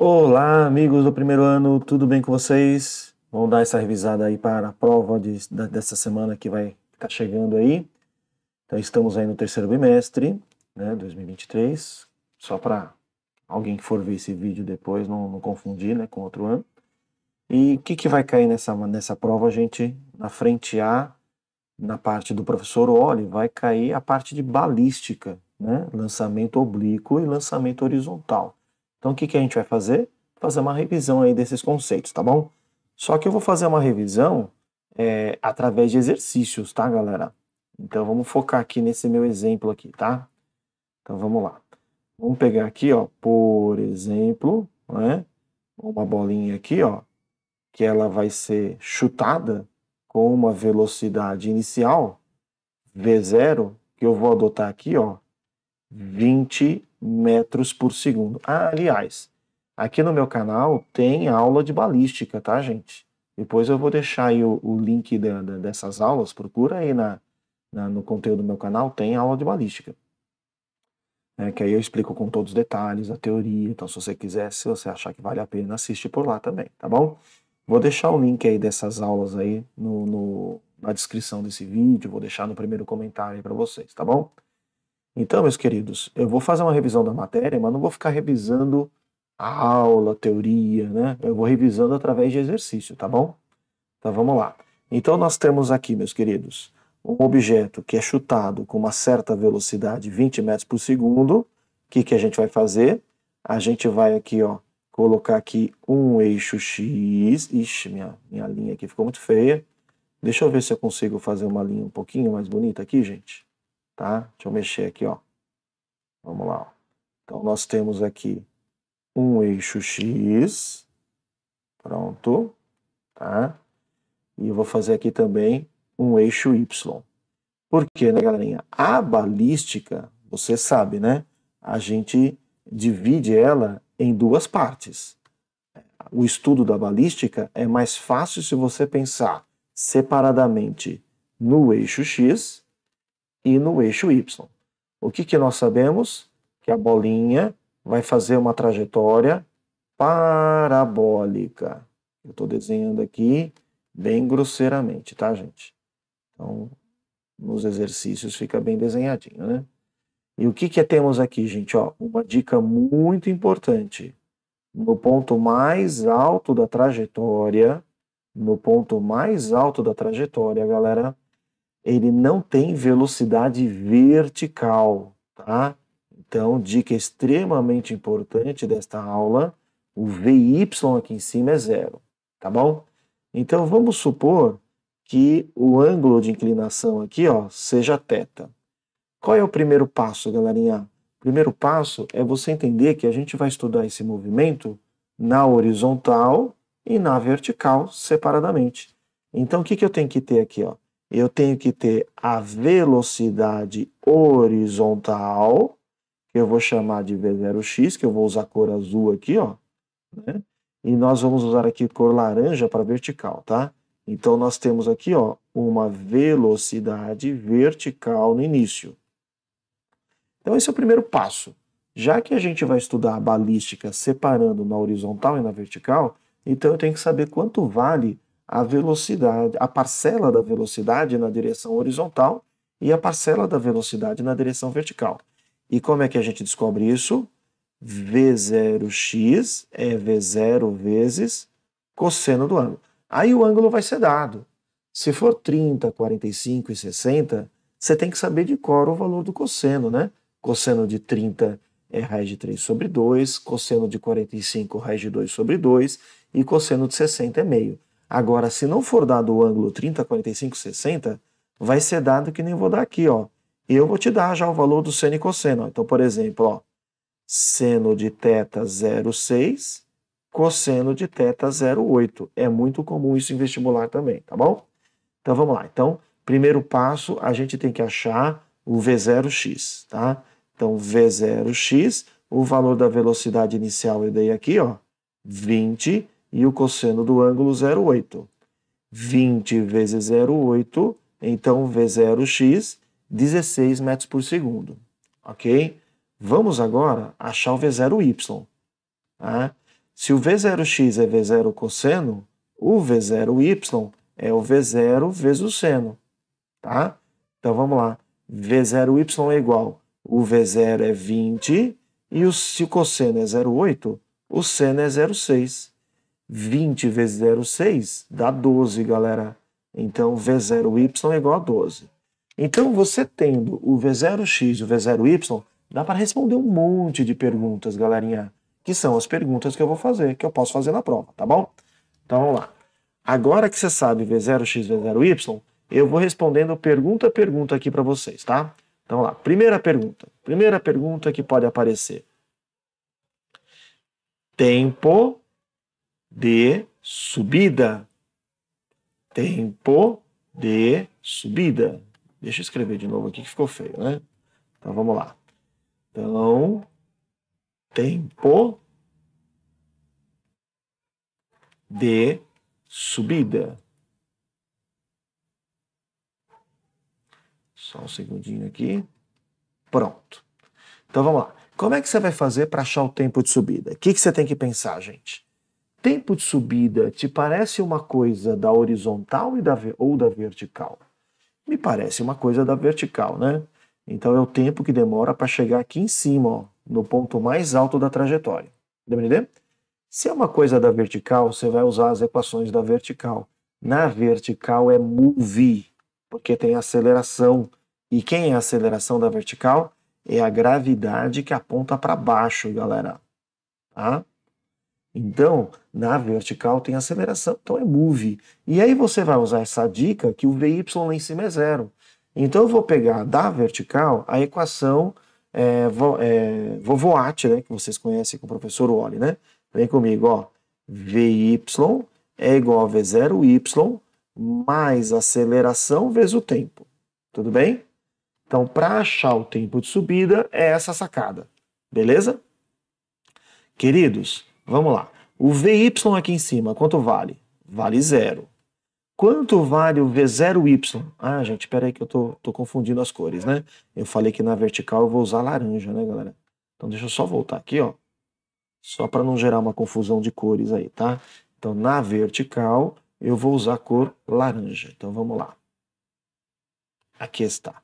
Olá, amigos do primeiro ano, tudo bem com vocês? Vamos dar essa revisada aí para a prova de, da, dessa semana que vai ficar chegando aí. Então, estamos aí no terceiro bimestre, né, 2023, só para alguém que for ver esse vídeo depois não, não confundir né, com outro ano. E o que, que vai cair nessa, nessa prova, gente? Na frente A, na parte do professor Oli, vai cair a parte de balística, né? lançamento oblíquo e lançamento horizontal. Então, o que, que a gente vai fazer? Fazer uma revisão aí desses conceitos, tá bom? Só que eu vou fazer uma revisão é, através de exercícios, tá, galera? Então, vamos focar aqui nesse meu exemplo aqui, tá? Então, vamos lá. Vamos pegar aqui, ó, por exemplo, né? Uma bolinha aqui, ó, que ela vai ser chutada com uma velocidade inicial V0, que eu vou adotar aqui, ó, 20 metros por segundo. Ah, aliás, aqui no meu canal tem aula de balística, tá, gente? Depois eu vou deixar aí o, o link da, da, dessas aulas, procura aí na, na, no conteúdo do meu canal, tem aula de balística. É, que aí eu explico com todos os detalhes, a teoria, então se você quiser, se você achar que vale a pena, assiste por lá também, tá bom? Vou deixar o link aí dessas aulas aí no, no na descrição desse vídeo, vou deixar no primeiro comentário aí para vocês, tá bom? Então, meus queridos, eu vou fazer uma revisão da matéria, mas não vou ficar revisando a aula, a teoria, né? Eu vou revisando através de exercício, tá bom? Então vamos lá. Então nós temos aqui, meus queridos, um objeto que é chutado com uma certa velocidade, 20 metros por segundo. O que, que a gente vai fazer? A gente vai aqui, ó, colocar aqui um eixo X. Ixi, minha, minha linha aqui ficou muito feia. Deixa eu ver se eu consigo fazer uma linha um pouquinho mais bonita aqui, gente tá? Deixa eu mexer aqui, ó. Vamos lá, ó. Então, nós temos aqui um eixo X, pronto, tá? E eu vou fazer aqui também um eixo Y. Porque, né, galerinha? A balística, você sabe, né? A gente divide ela em duas partes. O estudo da balística é mais fácil se você pensar separadamente no eixo X e no eixo y. O que, que nós sabemos? Que a bolinha vai fazer uma trajetória parabólica. Eu estou desenhando aqui bem grosseiramente, tá, gente? Então, nos exercícios fica bem desenhadinho, né? E o que, que temos aqui, gente? Ó, uma dica muito importante. No ponto mais alto da trajetória, no ponto mais alto da trajetória, galera, ele não tem velocidade vertical, tá? Então, dica extremamente importante desta aula, o VY aqui em cima é zero, tá bom? Então, vamos supor que o ângulo de inclinação aqui, ó, seja θ. Qual é o primeiro passo, galerinha? O primeiro passo é você entender que a gente vai estudar esse movimento na horizontal e na vertical separadamente. Então, o que, que eu tenho que ter aqui, ó? eu tenho que ter a velocidade horizontal, que eu vou chamar de V0x, que eu vou usar cor azul aqui, ó, né? E nós vamos usar aqui cor laranja para vertical, tá? Então nós temos aqui, ó, uma velocidade vertical no início. Então esse é o primeiro passo. Já que a gente vai estudar a balística separando na horizontal e na vertical, então eu tenho que saber quanto vale a velocidade, a parcela da velocidade na direção horizontal e a parcela da velocidade na direção vertical. E como é que a gente descobre isso? V0x é V0 vezes cosseno do ângulo. Aí o ângulo vai ser dado. Se for 30, 45 e 60, você tem que saber de cor o valor do cosseno, né? Cosseno de 30 é raiz de 3 sobre 2, cosseno de 45 raiz de 2 sobre 2 e cosseno de 60 é meio. Agora, se não for dado o ângulo 30, 45, 60, vai ser dado que nem vou dar aqui, ó. Eu vou te dar já o valor do seno e cosseno. Então, por exemplo, ó, seno de θ 0,6, cosseno de θ 0,8. É muito comum isso em vestibular também, tá bom? Então, vamos lá. Então, primeiro passo, a gente tem que achar o V0x, tá? Então, V0x, o valor da velocidade inicial eu dei aqui, ó, 20 e o cosseno do ângulo 0,8. 20 vezes 0,8, então V0x, 16 metros por segundo. Ok? Vamos agora achar o V0y. Tá? Se o V0x é V0 cosseno, o V0y é o V0 vezes o seno. Tá? Então vamos lá. V0y é igual. O V0 é 20 e o, se o cosseno é 0,8, o seno é 0,6. 20 vezes 0,6 dá 12, galera. Então, V0Y é igual a 12. Então, você tendo o V0X e o V0Y, dá para responder um monte de perguntas, galerinha, que são as perguntas que eu vou fazer, que eu posso fazer na prova, tá bom? Então, vamos lá. Agora que você sabe V0X e V0Y, eu vou respondendo pergunta a pergunta aqui para vocês, tá? Então, vamos lá, primeira pergunta. Primeira pergunta que pode aparecer. Tempo de subida. Tempo de subida. Deixa eu escrever de novo aqui que ficou feio, né? Então vamos lá. Então, tempo de subida. Só um segundinho aqui. Pronto. Então vamos lá. Como é que você vai fazer para achar o tempo de subida? O que, que você tem que pensar, gente? tempo de subida te parece uma coisa da horizontal e da, ou da vertical? Me parece uma coisa da vertical, né? Então é o tempo que demora para chegar aqui em cima, ó, no ponto mais alto da trajetória. entendeu? Se é uma coisa da vertical, você vai usar as equações da vertical. Na vertical é move, porque tem aceleração. E quem é a aceleração da vertical? É a gravidade que aponta para baixo, galera. Tá? Então, na vertical tem aceleração, então é move. E aí você vai usar essa dica que o VY lá em cima é zero. Então eu vou pegar da vertical a equação é, vo, é, vovoate, né, que vocês conhecem com o professor Wally, né? Vem comigo, ó. VY é igual a V0Y mais aceleração vezes o tempo. Tudo bem? Então, para achar o tempo de subida, é essa sacada. Beleza? Queridos, Vamos lá. O VY aqui em cima, quanto vale? Vale zero. Quanto vale o V0Y? Ah, gente, peraí que eu tô, tô confundindo as cores, né? Eu falei que na vertical eu vou usar laranja, né, galera? Então deixa eu só voltar aqui, ó. Só para não gerar uma confusão de cores aí, tá? Então na vertical eu vou usar a cor laranja. Então vamos lá. Aqui está.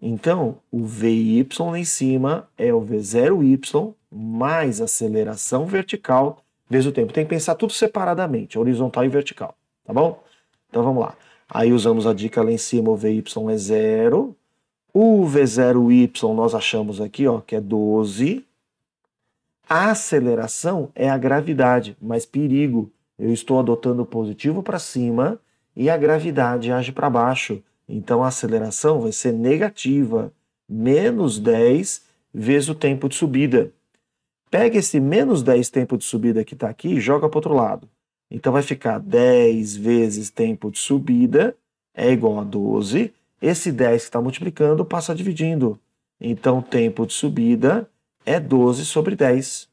Então, o VY em cima é o V0Y mais aceleração vertical vezes o tempo. Tem que pensar tudo separadamente, horizontal e vertical, tá bom? Então vamos lá. Aí usamos a dica lá em cima, o VY é zero. O V0Y nós achamos aqui, ó, que é 12. A aceleração é a gravidade, mas perigo. Eu estou adotando o positivo para cima e a gravidade age para baixo. Então a aceleração vai ser negativa, menos 10 vezes o tempo de subida. Pega esse menos 10 tempo de subida que está aqui e joga para o outro lado. Então vai ficar 10 vezes tempo de subida é igual a 12. Esse 10 que está multiplicando passa dividindo. Então tempo de subida é 12 sobre 10.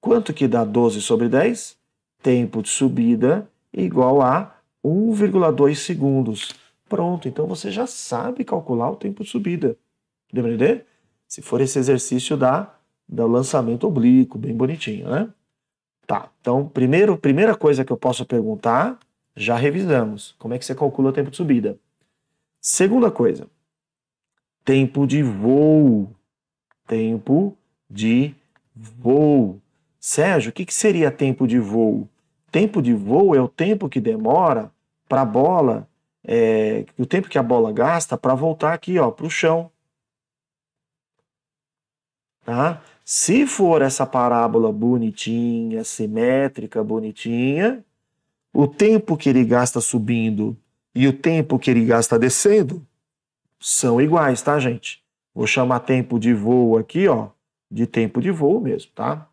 Quanto que dá 12 sobre 10? Tempo de subida igual a 1,2 segundos. Pronto, então você já sabe calcular o tempo de subida. Deu entender? Se for esse exercício da, do lançamento oblíquo, bem bonitinho, né? Tá, então primeiro, primeira coisa que eu posso perguntar, já revisamos. Como é que você calcula o tempo de subida? Segunda coisa, tempo de voo. Tempo de voo. Sérgio, o que, que seria tempo de voo? Tempo de voo é o tempo que demora para a bola é, o tempo que a bola gasta para voltar aqui ó para o chão, tá? Se for essa parábola bonitinha, simétrica, bonitinha, o tempo que ele gasta subindo e o tempo que ele gasta descendo são iguais, tá, gente? Vou chamar tempo de voo aqui, ó, de tempo de voo mesmo, tá?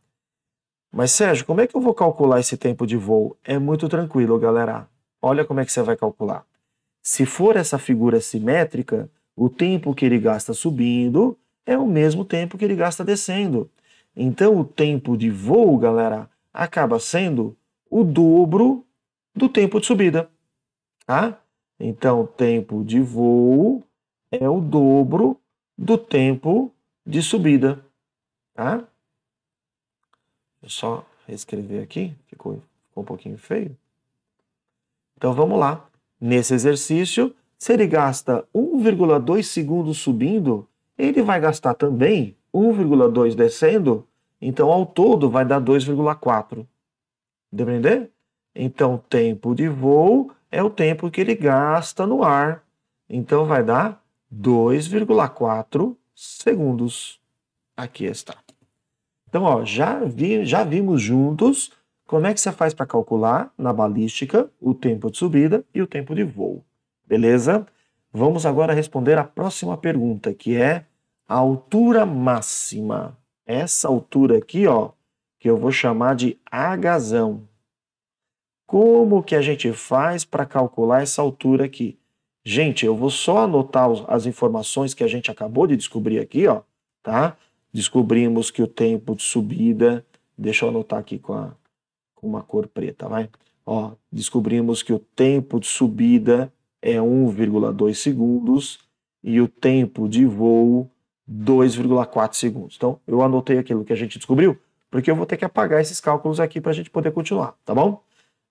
Mas Sérgio, como é que eu vou calcular esse tempo de voo? É muito tranquilo, galera. Olha como é que você vai calcular. Se for essa figura simétrica, o tempo que ele gasta subindo é o mesmo tempo que ele gasta descendo. Então o tempo de voo, galera, acaba sendo o dobro do tempo de subida. Tá? Então o tempo de voo é o dobro do tempo de subida. Tá? Deixa eu só reescrever aqui, ficou, ficou um pouquinho feio. Então vamos lá. Nesse exercício, se ele gasta 1,2 segundos subindo, ele vai gastar também 1,2 descendo, então ao todo vai dar 2,4. Depender? Então, tempo de voo é o tempo que ele gasta no ar. Então, vai dar 2,4 segundos. Aqui está. Então, ó, já, vi, já vimos juntos como é que você faz para calcular na balística o tempo de subida e o tempo de voo? Beleza? Vamos agora responder a próxima pergunta, que é a altura máxima. Essa altura aqui, ó, que eu vou chamar de agazão. Como que a gente faz para calcular essa altura aqui? Gente, eu vou só anotar as informações que a gente acabou de descobrir aqui, ó, tá? Descobrimos que o tempo de subida, deixa eu anotar aqui com a com uma cor preta, vai? Ó, descobrimos que o tempo de subida é 1,2 segundos e o tempo de voo 2,4 segundos. Então, eu anotei aquilo que a gente descobriu, porque eu vou ter que apagar esses cálculos aqui para a gente poder continuar, tá bom?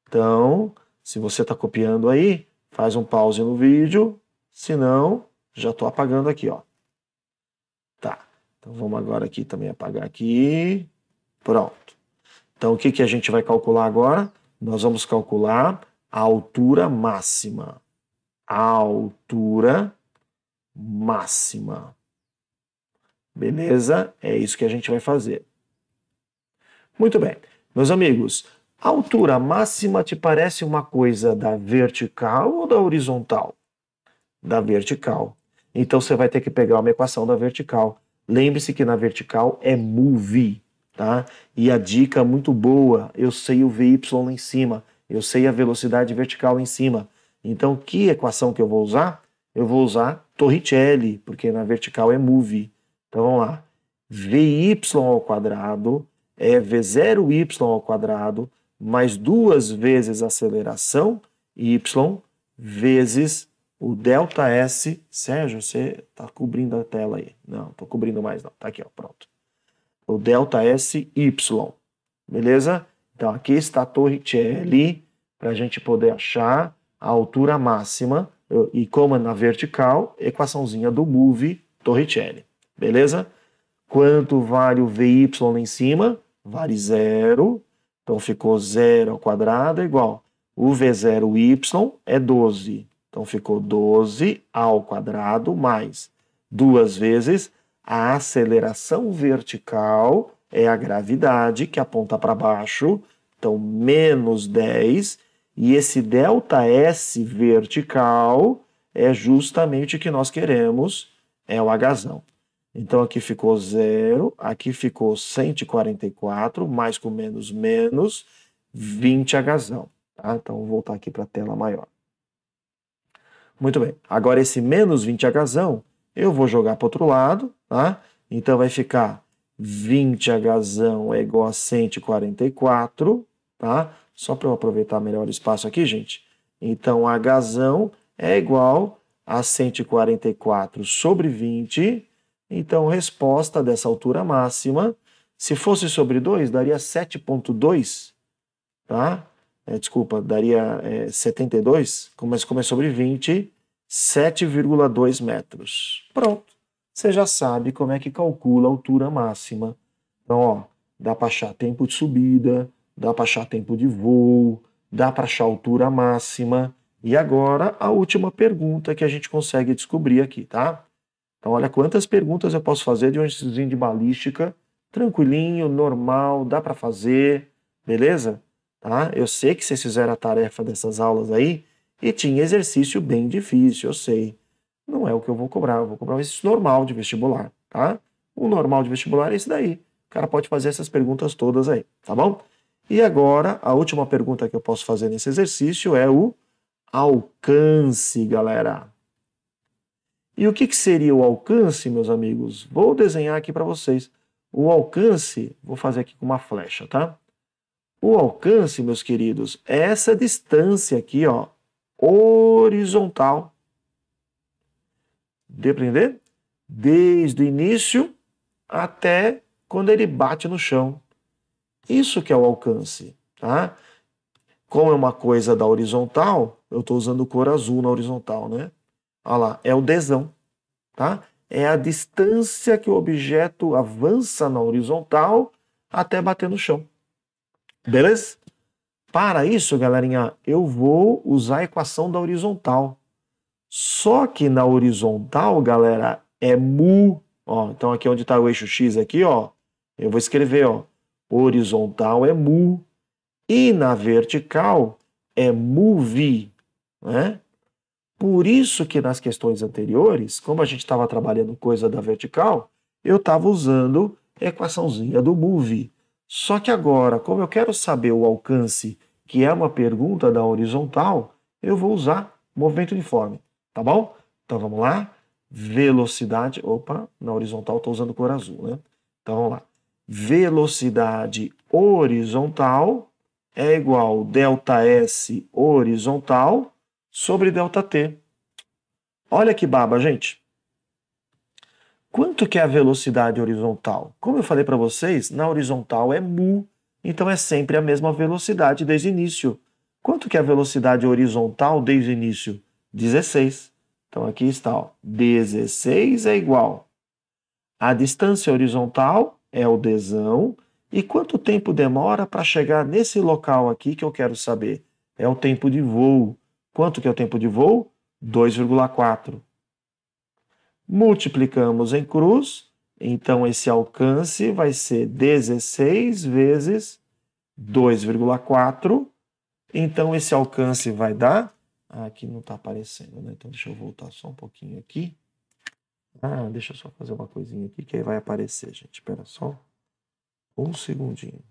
Então, se você está copiando aí, faz um pause no vídeo, se não, já estou apagando aqui, ó. Tá, então vamos agora aqui também apagar aqui, pronto. Então, o que, que a gente vai calcular agora? Nós vamos calcular a altura máxima. A altura máxima. Beleza? É isso que a gente vai fazer. Muito bem. Meus amigos, a altura máxima te parece uma coisa da vertical ou da horizontal? Da vertical. Então você vai ter que pegar uma equação da vertical. Lembre-se que na vertical é move tá? E a dica muito boa, eu sei o VY lá em cima, eu sei a velocidade vertical em cima. Então, que equação que eu vou usar? Eu vou usar Torricelli, porque na vertical é move. Então, vamos lá. VY ao quadrado é V0Y ao quadrado mais duas vezes a aceleração y vezes o delta S. Sérgio, você está cobrindo a tela aí. Não, estou cobrindo mais não. Está aqui, ó, pronto o delta y, beleza? Então aqui está a torre é para a gente poder achar a altura máxima e como é na vertical, equaçãozinha do move torre é beleza? Quanto vale o VY lá em cima? Vale zero, então ficou zero ao quadrado é igual o V0Y é 12, então ficou 12 ao quadrado mais duas vezes a aceleração vertical é a gravidade que aponta para baixo, então menos 10, e esse delta S vertical é justamente o que nós queremos, é o agazão. Então aqui ficou zero, aqui ficou 144, mais com menos, menos, 20 agazão. Tá? Então vou voltar aqui para a tela maior. Muito bem, agora esse menos 20 agazão eu vou jogar para o outro lado, Tá? Então vai ficar 20Hzão é igual a 144, tá? Só para eu aproveitar melhor o espaço aqui, gente. Então, Hzão é igual a 144 sobre 20. Então, resposta dessa altura máxima, se fosse sobre 2, daria 7.2, tá? É, desculpa, daria é, 72, mas como é sobre 20, 7,2 metros. Pronto você já sabe como é que calcula a altura máxima. Então, ó, dá para achar tempo de subida, dá para achar tempo de voo, dá para achar altura máxima. E agora a última pergunta que a gente consegue descobrir aqui, tá? Então, olha quantas perguntas eu posso fazer de um exercício de balística, tranquilinho, normal, dá para fazer, beleza? Tá? Eu sei que vocês fizeram a tarefa dessas aulas aí e tinha exercício bem difícil, eu sei não é o que eu vou cobrar. Eu vou cobrar o exercício normal de vestibular, tá? O normal de vestibular é esse daí. O cara pode fazer essas perguntas todas aí, tá bom? E agora, a última pergunta que eu posso fazer nesse exercício é o alcance, galera. E o que, que seria o alcance, meus amigos? Vou desenhar aqui para vocês. O alcance, vou fazer aqui com uma flecha, tá? O alcance, meus queridos, é essa distância aqui, ó, horizontal Deu Desde o início até quando ele bate no chão. Isso que é o alcance, tá? Como é uma coisa da horizontal, eu estou usando cor azul na horizontal, né? Olha lá, é o desão, tá? É a distância que o objeto avança na horizontal até bater no chão. Beleza? Para isso, galerinha, eu vou usar a equação da horizontal. Só que na horizontal, galera, é mu. Ó, então aqui é onde está o eixo x aqui, ó, eu vou escrever, ó, horizontal é mu e na vertical é muvi, né? Por isso que nas questões anteriores, como a gente estava trabalhando coisa da vertical, eu estava usando a equaçãozinha do move. Só que agora, como eu quero saber o alcance, que é uma pergunta da horizontal, eu vou usar movimento uniforme. Tá bom? Então vamos lá. Velocidade. Opa, na horizontal estou usando cor azul, né? Então vamos lá. Velocidade horizontal é igual delta S horizontal sobre delta T. Olha que baba, gente. Quanto que é a velocidade horizontal? Como eu falei para vocês, na horizontal é mu, então é sempre a mesma velocidade desde o início. Quanto que é a velocidade horizontal desde o início? 16. Então aqui está, ó, 16 é igual a distância horizontal é o desão e quanto tempo demora para chegar nesse local aqui que eu quero saber? É o tempo de voo. Quanto que é o tempo de voo? 2,4. Multiplicamos em cruz, então esse alcance vai ser 16 vezes 2,4. Então esse alcance vai dar aqui não está aparecendo, né? Então deixa eu voltar só um pouquinho aqui. Ah, deixa eu só fazer uma coisinha aqui que aí vai aparecer, gente. Espera só um segundinho.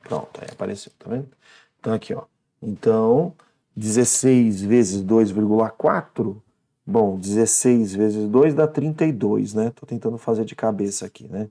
Pronto, aí apareceu, tá vendo? Então aqui, ó. Então, 16 vezes 2,4, bom, 16 vezes 2 dá 32, né? Tô tentando fazer de cabeça aqui, né?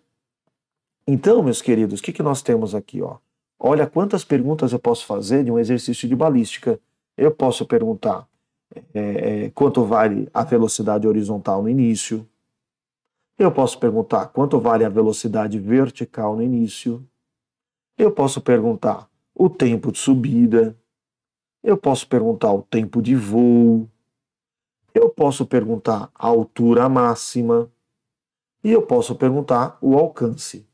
Então, meus queridos, o que, que nós temos aqui? Ó? Olha quantas perguntas eu posso fazer de um exercício de balística. Eu posso perguntar é, é, quanto vale a velocidade horizontal no início. Eu posso perguntar quanto vale a velocidade vertical no início. Eu posso perguntar o tempo de subida. Eu posso perguntar o tempo de voo. Eu posso perguntar a altura máxima. E eu posso perguntar o alcance.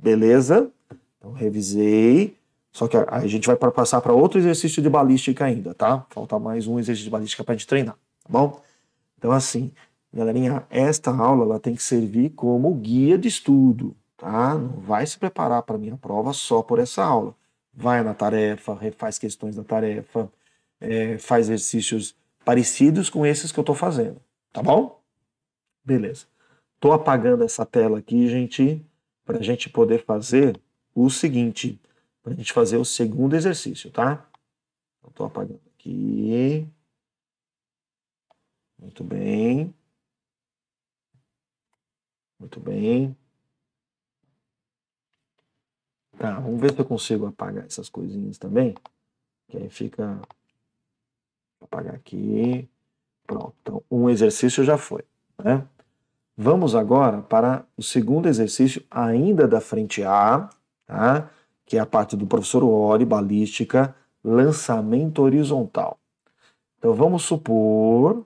Beleza? Então, revisei. Só que a, gente vai passar para outro exercício de balística ainda, tá? Falta mais um exercício de balística para a gente treinar, tá bom? Então, assim, galerinha, esta aula ela tem que servir como guia de estudo, tá? Não vai se preparar para a minha prova só por essa aula. Vai na tarefa, refaz questões da tarefa, é, faz exercícios parecidos com esses que eu estou fazendo, tá bom? Beleza. estou apagando essa tela aqui, gente para a gente poder fazer o seguinte, para a gente fazer o segundo exercício, tá? Estou apagando aqui. Muito bem. Muito bem. Tá, vamos ver se eu consigo apagar essas coisinhas também. Que aí fica. Vou apagar aqui. Pronto. Então, um exercício já foi. Né? Vamos agora para o segundo exercício, ainda da frente A, tá? que é a parte do professor Ori, balística, lançamento horizontal. Então vamos supor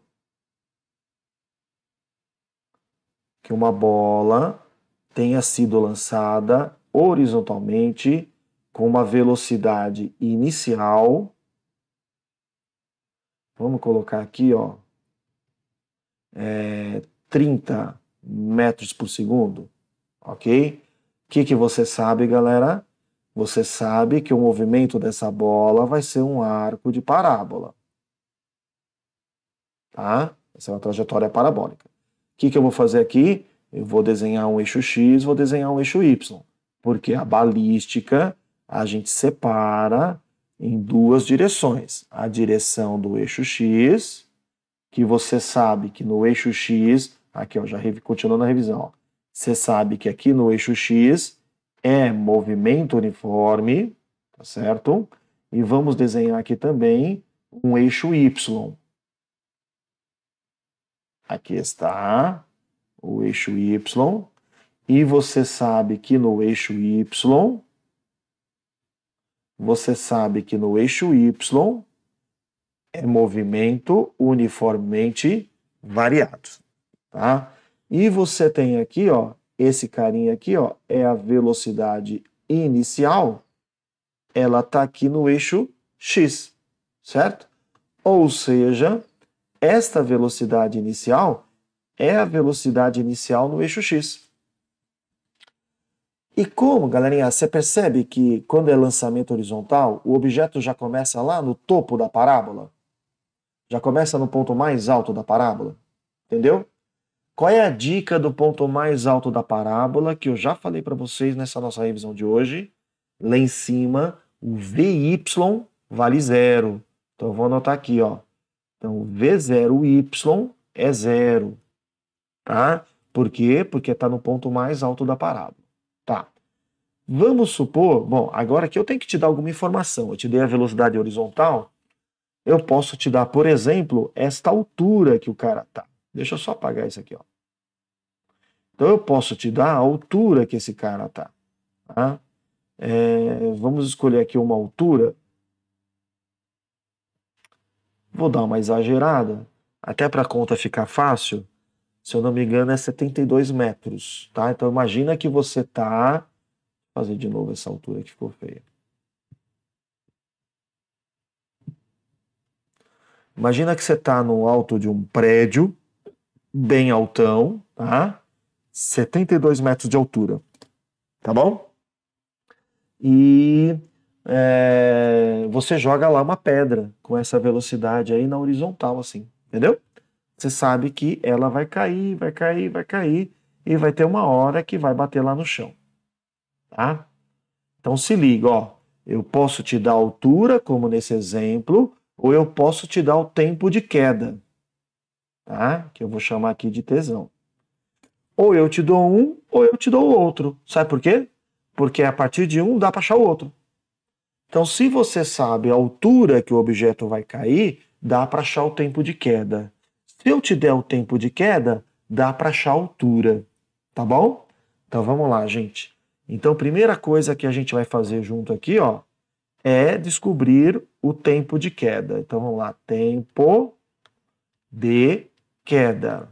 que uma bola tenha sido lançada horizontalmente com uma velocidade inicial. Vamos colocar aqui, ó, é, 30 metros por segundo, ok? O que, que você sabe, galera? Você sabe que o movimento dessa bola vai ser um arco de parábola. Tá? Essa é uma trajetória parabólica. O que, que eu vou fazer aqui? Eu vou desenhar um eixo X, vou desenhar um eixo Y. Porque a balística a gente separa em duas direções. A direção do eixo X, que você sabe que no eixo X Aqui, ó, já continuando a revisão. Você sabe que aqui no eixo X é movimento uniforme, tá certo? E vamos desenhar aqui também um eixo Y. Aqui está o eixo Y. E você sabe que no eixo Y, você sabe que no eixo Y é movimento uniformemente variado tá? E você tem aqui, ó, esse carinha aqui, ó, é a velocidade inicial, ela está aqui no eixo x, certo? Ou seja, esta velocidade inicial é a velocidade inicial no eixo x. E como, galerinha, você percebe que quando é lançamento horizontal, o objeto já começa lá no topo da parábola? Já começa no ponto mais alto da parábola? Entendeu? Qual é a dica do ponto mais alto da parábola que eu já falei para vocês nessa nossa revisão de hoje? Lá em cima, o VY vale zero. Então eu vou anotar aqui, ó. Então V0Y é zero, tá? Por quê? Porque está no ponto mais alto da parábola, tá? Vamos supor, bom, agora que eu tenho que te dar alguma informação. Eu te dei a velocidade horizontal. Eu posso te dar, por exemplo, esta altura que o cara está. Deixa eu só apagar isso aqui, ó. Então eu posso te dar a altura que esse cara tá. tá? É, vamos escolher aqui uma altura. Vou dar uma exagerada, até para a conta ficar fácil. Se eu não me engano, é 72 metros, tá? Então imagina que você tá. Vou fazer de novo essa altura que ficou feia. Imagina que você está no alto de um prédio bem altão, tá? 72 metros de altura, tá bom? E é, você joga lá uma pedra com essa velocidade aí na horizontal, assim, entendeu? Você sabe que ela vai cair, vai cair, vai cair e vai ter uma hora que vai bater lá no chão, tá? Então se liga, ó, eu posso te dar altura, como nesse exemplo, ou eu posso te dar o tempo de queda tá? que eu vou chamar aqui de tesão. Ou eu te dou um, ou eu te dou o outro. Sabe por quê? Porque a partir de um dá para achar o outro. Então, se você sabe a altura que o objeto vai cair, dá para achar o tempo de queda. Se eu te der o tempo de queda, dá para achar a altura. Tá bom? Então vamos lá, gente. Então, primeira coisa que a gente vai fazer junto aqui, ó, é descobrir o tempo de queda. Então vamos lá, tempo de queda.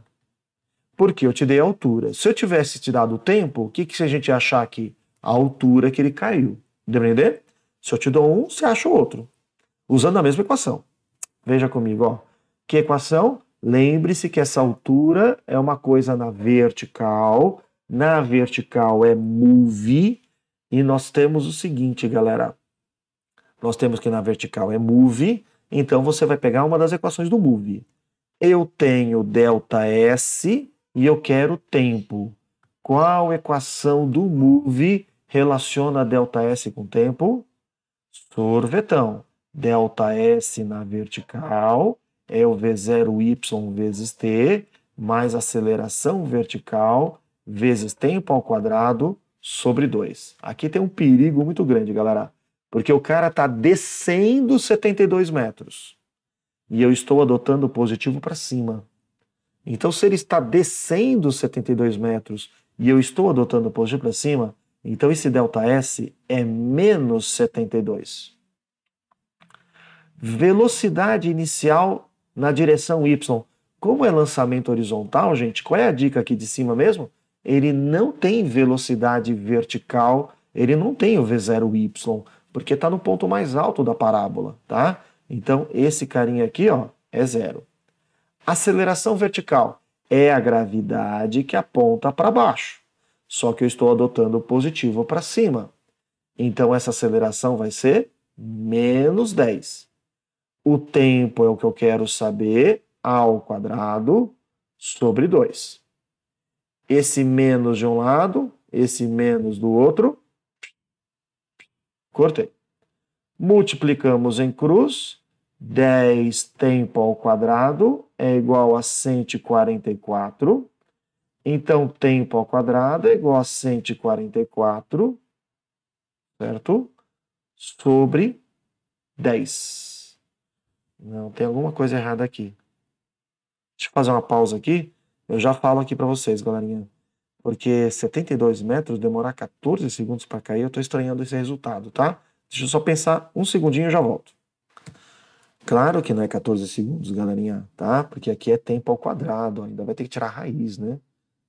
Porque eu te dei a altura. Se eu tivesse te dado o tempo, o que, que se a gente achar aqui? A altura que ele caiu. Entender? Se eu te dou um, você acha o outro. Usando a mesma equação. Veja comigo, ó. Que equação? Lembre-se que essa altura é uma coisa na vertical. Na vertical é move. E nós temos o seguinte, galera. Nós temos que na vertical é move. Então você vai pegar uma das equações do move eu tenho delta S e eu quero tempo. Qual equação do MOVE relaciona delta S com tempo? Sorvetão. Delta S na vertical é o V0Y vezes T mais aceleração vertical vezes tempo ao quadrado sobre 2. Aqui tem um perigo muito grande, galera, porque o cara está descendo 72 metros e eu estou adotando o positivo para cima. Então, se ele está descendo 72 metros e eu estou adotando o positivo para cima, então esse delta S é menos 72. Velocidade inicial na direção Y. Como é lançamento horizontal, gente, qual é a dica aqui de cima mesmo? Ele não tem velocidade vertical, ele não tem o V0Y, porque está no ponto mais alto da parábola, tá? Então, esse carinha aqui ó, é zero. Aceleração vertical é a gravidade que aponta para baixo, só que eu estou adotando o positivo para cima. Então, essa aceleração vai ser menos 10. O tempo é o que eu quero saber, ao quadrado sobre 2. Esse menos de um lado, esse menos do outro, cortei. Multiplicamos em cruz 10 tempo ao quadrado é igual a 144. Então, tempo ao quadrado é igual a 144, certo? Sobre 10. Não, tem alguma coisa errada aqui. Deixa eu fazer uma pausa aqui. Eu já falo aqui para vocês, galerinha. Porque 72 metros demorar 14 segundos para cair, eu estou estranhando esse resultado, tá? Deixa eu só pensar um segundinho e já volto. Claro que não é 14 segundos, galerinha, tá? Porque aqui é tempo ao quadrado, ainda vai ter que tirar a raiz, né?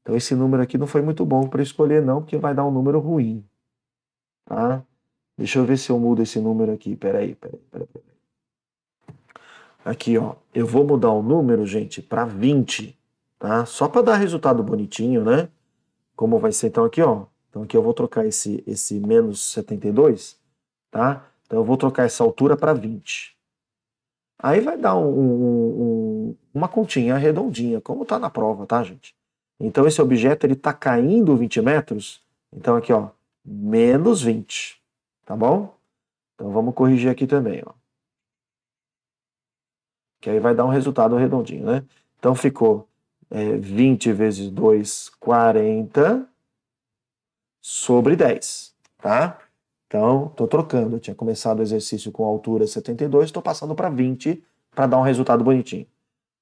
Então esse número aqui não foi muito bom para escolher não, porque vai dar um número ruim, tá? Deixa eu ver se eu mudo esse número aqui, peraí, peraí, peraí. peraí. Aqui, ó, eu vou mudar o número, gente, para 20, tá? Só para dar resultado bonitinho, né? Como vai ser então aqui, ó. Então aqui eu vou trocar esse, esse menos 72, tá? Então eu vou trocar essa altura para 20. Aí vai dar um, um, uma continha redondinha, como está na prova, tá, gente? Então esse objeto ele está caindo 20 metros. Então aqui, ó, menos 20, tá bom? Então vamos corrigir aqui também, ó. Que aí vai dar um resultado redondinho, né? Então ficou é, 20 vezes 2, 40 sobre 10, tá? Então, estou trocando. Eu tinha começado o exercício com altura 72, estou passando para 20 para dar um resultado bonitinho.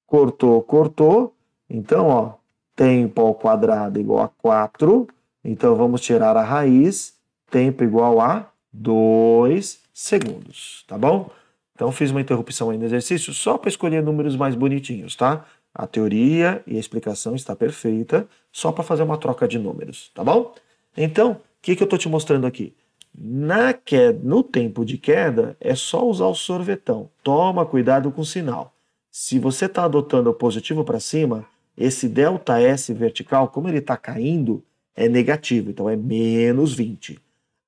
Cortou, cortou. Então, ó, tempo ao quadrado igual a 4. Então, vamos tirar a raiz. Tempo igual a 2 segundos, tá bom? Então, fiz uma interrupção aí no exercício só para escolher números mais bonitinhos, tá? A teoria e a explicação está perfeita, só para fazer uma troca de números, tá bom? Então, o que, que eu estou te mostrando aqui? Na queda, no tempo de queda, é só usar o sorvetão. Toma cuidado com o sinal. Se você está adotando o positivo para cima, esse delta S vertical, como ele está caindo, é negativo, então é menos 20.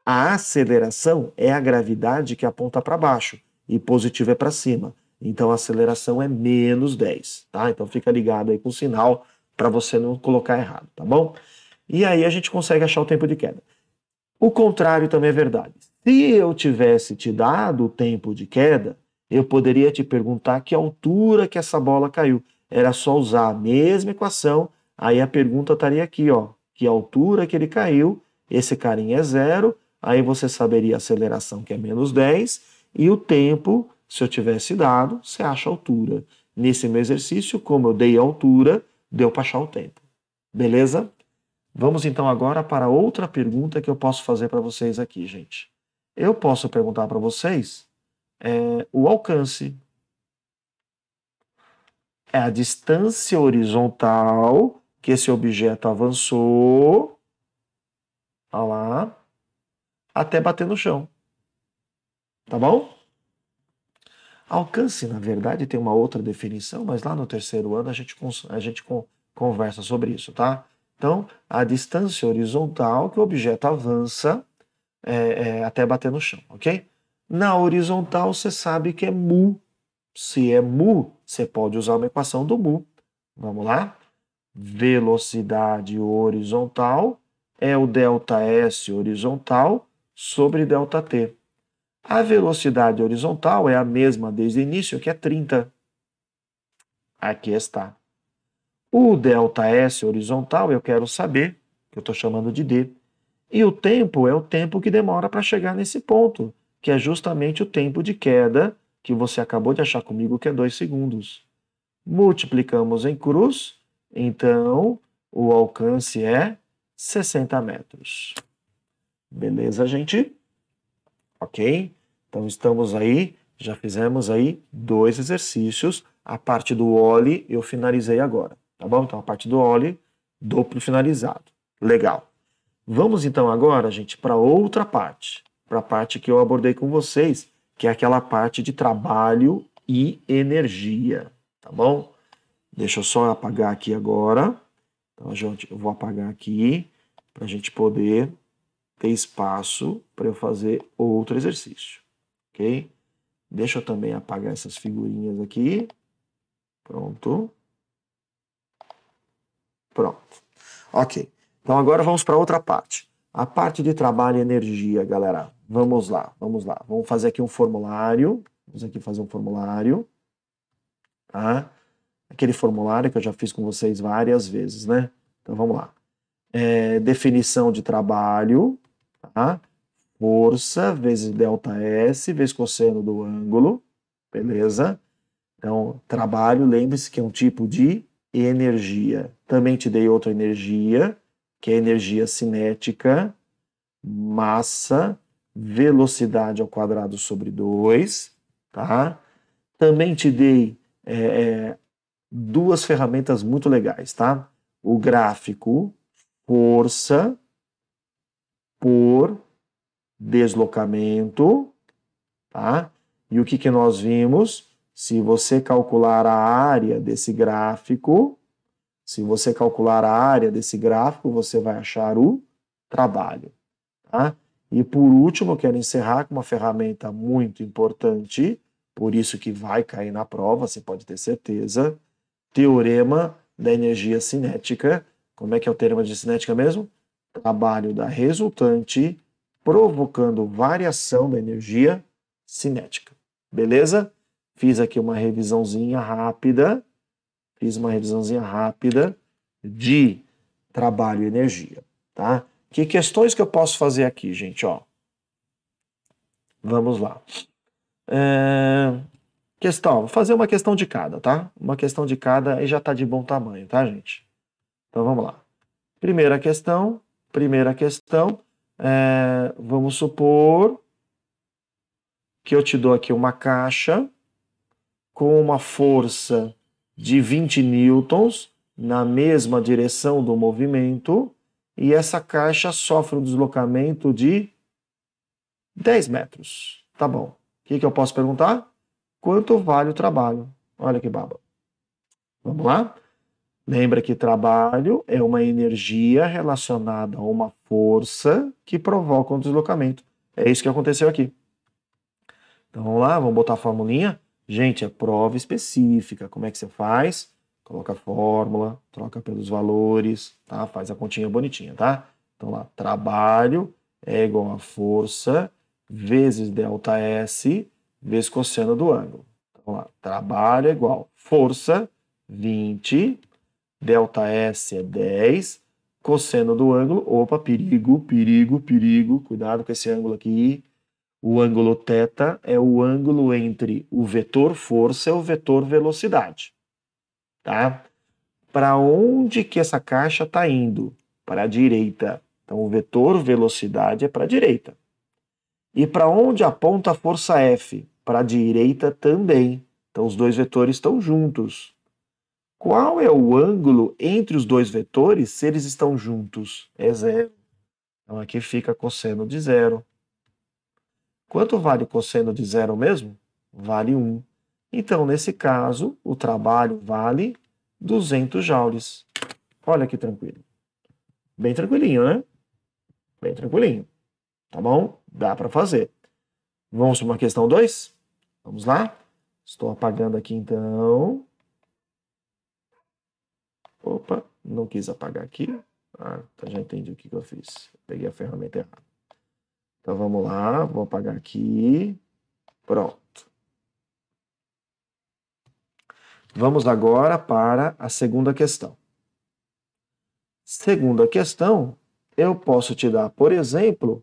A aceleração é a gravidade que aponta para baixo e positivo é para cima. Então a aceleração é menos 10, tá? Então fica ligado aí com o sinal para você não colocar errado, tá bom? E aí a gente consegue achar o tempo de queda. O contrário também é verdade. Se eu tivesse te dado o tempo de queda, eu poderia te perguntar que altura que essa bola caiu. Era só usar a mesma equação, aí a pergunta estaria aqui, ó, que altura que ele caiu, esse carinha é zero, aí você saberia a aceleração que é menos 10 e o tempo, se eu tivesse dado, você acha a altura. Nesse meu exercício, como eu dei a altura, deu para achar o tempo. Beleza? Vamos então agora para outra pergunta que eu posso fazer para vocês aqui, gente. Eu posso perguntar para vocês é, o alcance, é a distância horizontal que esse objeto avançou, olha lá, até bater no chão. Tá bom? Alcance, na verdade, tem uma outra definição, mas lá no terceiro ano a gente, a gente conversa sobre isso, tá? Então, a distância horizontal que o objeto avança é, é, até bater no chão, ok? Na horizontal, você sabe que é mu. Se é mu, você pode usar uma equação do mu. Vamos lá? Velocidade horizontal é o delta S horizontal sobre delta T. A velocidade horizontal é a mesma desde o início, que é 30. Aqui está. O delta S horizontal eu quero saber, que eu estou chamando de D, e o tempo é o tempo que demora para chegar nesse ponto, que é justamente o tempo de queda que você acabou de achar comigo, que é 2 segundos. Multiplicamos em cruz, então o alcance é 60 metros. Beleza, gente? Ok? Então estamos aí, já fizemos aí dois exercícios. A parte do OLE eu finalizei agora. Tá bom? Então a parte do óleo, duplo finalizado. Legal. Vamos então agora, gente, para outra parte, para a parte que eu abordei com vocês, que é aquela parte de trabalho e energia, tá bom? Deixa eu só apagar aqui agora. Então, gente, eu vou apagar aqui para a gente poder ter espaço para eu fazer outro exercício, ok? Deixa eu também apagar essas figurinhas aqui. Pronto. Pronto. Ok. Então agora vamos para outra parte. A parte de trabalho e energia, galera. Vamos lá, vamos lá. Vamos fazer aqui um formulário. Vamos aqui fazer um formulário. Tá? Aquele formulário que eu já fiz com vocês várias vezes, né? Então vamos lá. É, definição de trabalho, tá? Força vezes delta S vezes cosseno do ângulo, beleza? Então, trabalho, lembre-se que é um tipo de energia, também te dei outra energia, que é a energia cinética, massa, velocidade ao quadrado sobre 2, tá? Também te dei é, é, duas ferramentas muito legais, tá? O gráfico, força por deslocamento, tá? E o que, que nós vimos? Se você calcular a área desse gráfico, se você calcular a área desse gráfico, você vai achar o trabalho. Tá? E por último, quero encerrar com uma ferramenta muito importante, por isso que vai cair na prova, você pode ter certeza. Teorema da energia cinética. Como é que é o teorema de cinética mesmo? Trabalho da resultante provocando variação da energia cinética. Beleza? Fiz aqui uma revisãozinha rápida fiz uma revisãozinha rápida de trabalho e energia, tá? Que questões que eu posso fazer aqui, gente, ó. Vamos lá. É... Questão, vou fazer uma questão de cada, tá? Uma questão de cada e já tá de bom tamanho, tá, gente? Então vamos lá. Primeira questão, primeira questão, é... vamos supor que eu te dou aqui uma caixa com uma força de 20 newtons na mesma direção do movimento e essa caixa sofre um deslocamento de 10 metros. Tá bom. O que, que eu posso perguntar? Quanto vale o trabalho? Olha que baba. Vamos lá? Lembra que trabalho é uma energia relacionada a uma força que provoca um deslocamento. É isso que aconteceu aqui. Então vamos lá, vamos botar a formulinha. Gente, é prova específica. Como é que você faz? Coloca a fórmula, troca pelos valores, tá? Faz a continha bonitinha, tá? Então lá, trabalho é igual a força vezes delta S vezes cosseno do ângulo. Então lá, trabalho é igual força 20, delta S é 10, cosseno do ângulo, opa, perigo, perigo, perigo, cuidado com esse ângulo aqui, o ângulo θ é o ângulo entre o vetor força e o vetor velocidade. Tá? Para onde que essa caixa está indo? Para a direita. Então, o vetor velocidade é para a direita. E para onde aponta a força F? Para a direita também. Então, os dois vetores estão juntos. Qual é o ângulo entre os dois vetores se eles estão juntos? É zero. Então, aqui fica cosseno de zero. Quanto vale o cosseno de zero mesmo? Vale 1. Então, nesse caso, o trabalho vale 200 joules. Olha que tranquilo. Bem tranquilinho, né? Bem tranquilinho. Tá bom? Dá para fazer. Vamos para uma questão 2? Vamos lá? Estou apagando aqui, então. Opa, não quis apagar aqui. Ah, tá, já entendi o que, que eu fiz. Peguei a ferramenta errada. Então vamos lá, vou apagar aqui. Pronto. Vamos agora para a segunda questão. Segunda questão, eu posso te dar, por exemplo,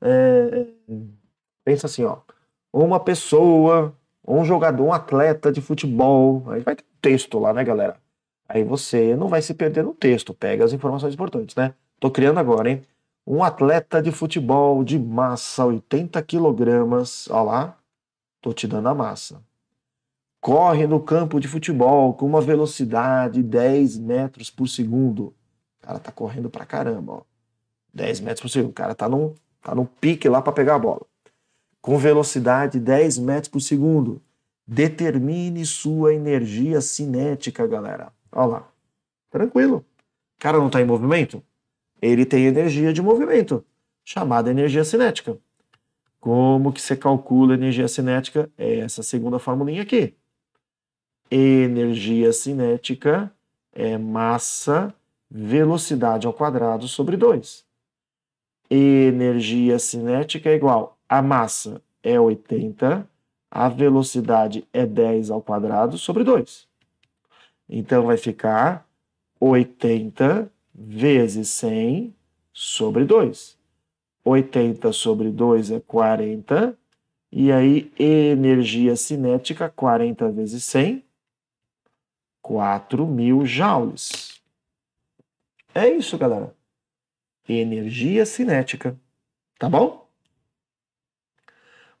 é, pensa assim, ó, uma pessoa, um jogador, um atleta de futebol, aí vai ter um texto lá, né, galera? Aí você não vai se perder no texto, pega as informações importantes, né? Tô criando agora, hein? um atleta de futebol de massa 80 quilogramas, olha lá, tô te dando a massa, corre no campo de futebol com uma velocidade 10 metros por segundo. O cara tá correndo pra caramba, ó. 10 metros por segundo. O cara tá num, tá num pique lá para pegar a bola. Com velocidade 10 metros por segundo. Determine sua energia cinética, galera. Olha lá. Tranquilo. O cara não tá em movimento? ele tem energia de movimento, chamada energia cinética. Como que você calcula energia cinética? É essa segunda formulinha aqui. Energia cinética é massa velocidade ao quadrado sobre 2. Energia cinética é igual a massa é 80, a velocidade é 10 ao quadrado sobre 2. Então vai ficar 80 vezes 100 sobre 2. 80 sobre 2 é 40. E aí, energia cinética, 40 vezes 100, 4.000 joules. É isso, galera. Energia cinética. Tá bom?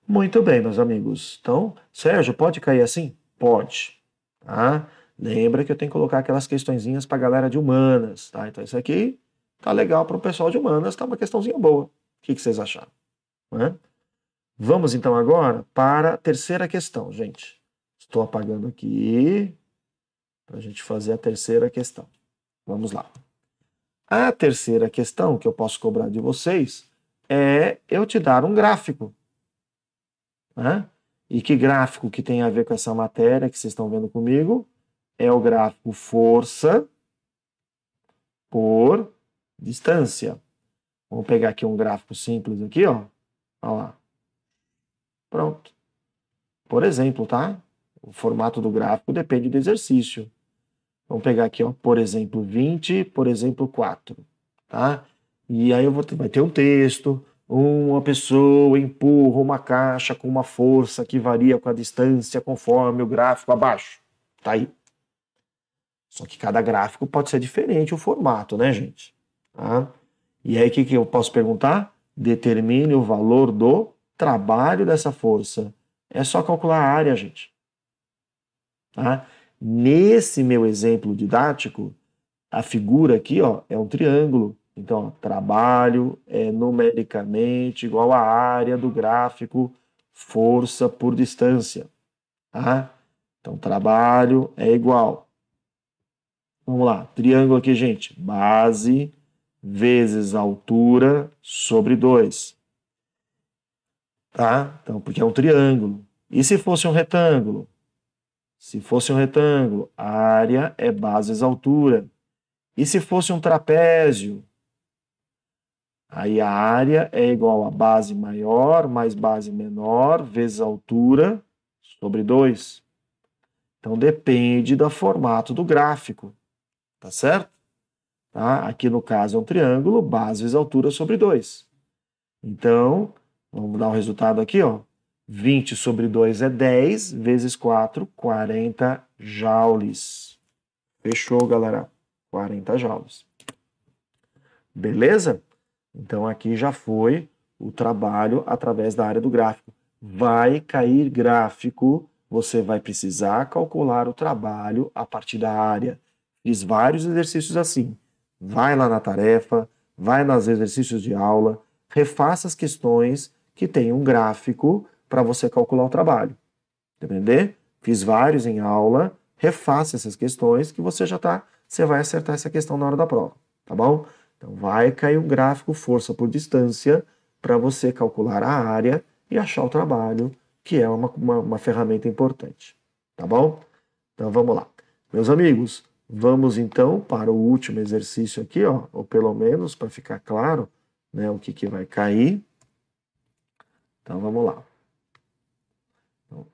Muito bem, meus amigos. Então, Sérgio, pode cair assim? Pode. Tá? Lembra que eu tenho que colocar aquelas questõezinhas para a galera de humanas, tá? Então isso aqui tá legal para o pessoal de humanas, tá uma questãozinha boa. O que, que vocês acharam? Né? Vamos então agora para a terceira questão, gente. Estou apagando aqui para a gente fazer a terceira questão. Vamos lá. A terceira questão que eu posso cobrar de vocês é eu te dar um gráfico. Né? E que gráfico que tem a ver com essa matéria que vocês estão vendo comigo? é o gráfico força por distância. Vamos pegar aqui um gráfico simples aqui, ó. Olha lá. Pronto. Por exemplo, tá? O formato do gráfico depende do exercício. Vamos pegar aqui, ó, por exemplo, 20, por exemplo, 4, tá? E aí eu vou ter, vai ter um texto, uma pessoa empurra uma caixa com uma força que varia com a distância conforme o gráfico abaixo. Tá aí. Só que cada gráfico pode ser diferente o formato, né, gente? Tá? E aí o que, que eu posso perguntar? Determine o valor do trabalho dessa força. É só calcular a área, gente. Tá? Nesse meu exemplo didático, a figura aqui ó, é um triângulo. Então, ó, trabalho é numericamente igual à área do gráfico força por distância. Tá? Então, trabalho é igual Vamos lá, triângulo aqui, gente. Base vezes altura sobre 2. Tá? Então, porque é um triângulo. E se fosse um retângulo? Se fosse um retângulo, área é base vezes altura. E se fosse um trapézio? Aí a área é igual a base maior mais base menor vezes altura sobre 2. Então depende do formato do gráfico tá certo? Tá? Aqui no caso é um triângulo, base vezes altura sobre 2. Então, vamos dar o um resultado aqui, ó. 20 sobre 2 é 10, vezes 4, 40 joules. Fechou, galera. 40 joules. Beleza? Então aqui já foi o trabalho através da área do gráfico. Vai cair gráfico, você vai precisar calcular o trabalho a partir da área fiz vários exercícios assim. Vai lá na tarefa, vai nos exercícios de aula, refaça as questões que tem um gráfico para você calcular o trabalho. Entender? Fiz vários em aula, refaça essas questões que você já tá, você vai acertar essa questão na hora da prova, tá bom? Então vai cair um gráfico força por distância para você calcular a área e achar o trabalho, que é uma, uma, uma ferramenta importante, tá bom? Então vamos lá. Meus amigos, Vamos então para o último exercício aqui, ó, ou pelo menos para ficar claro né, o que, que vai cair. Então vamos lá. Então,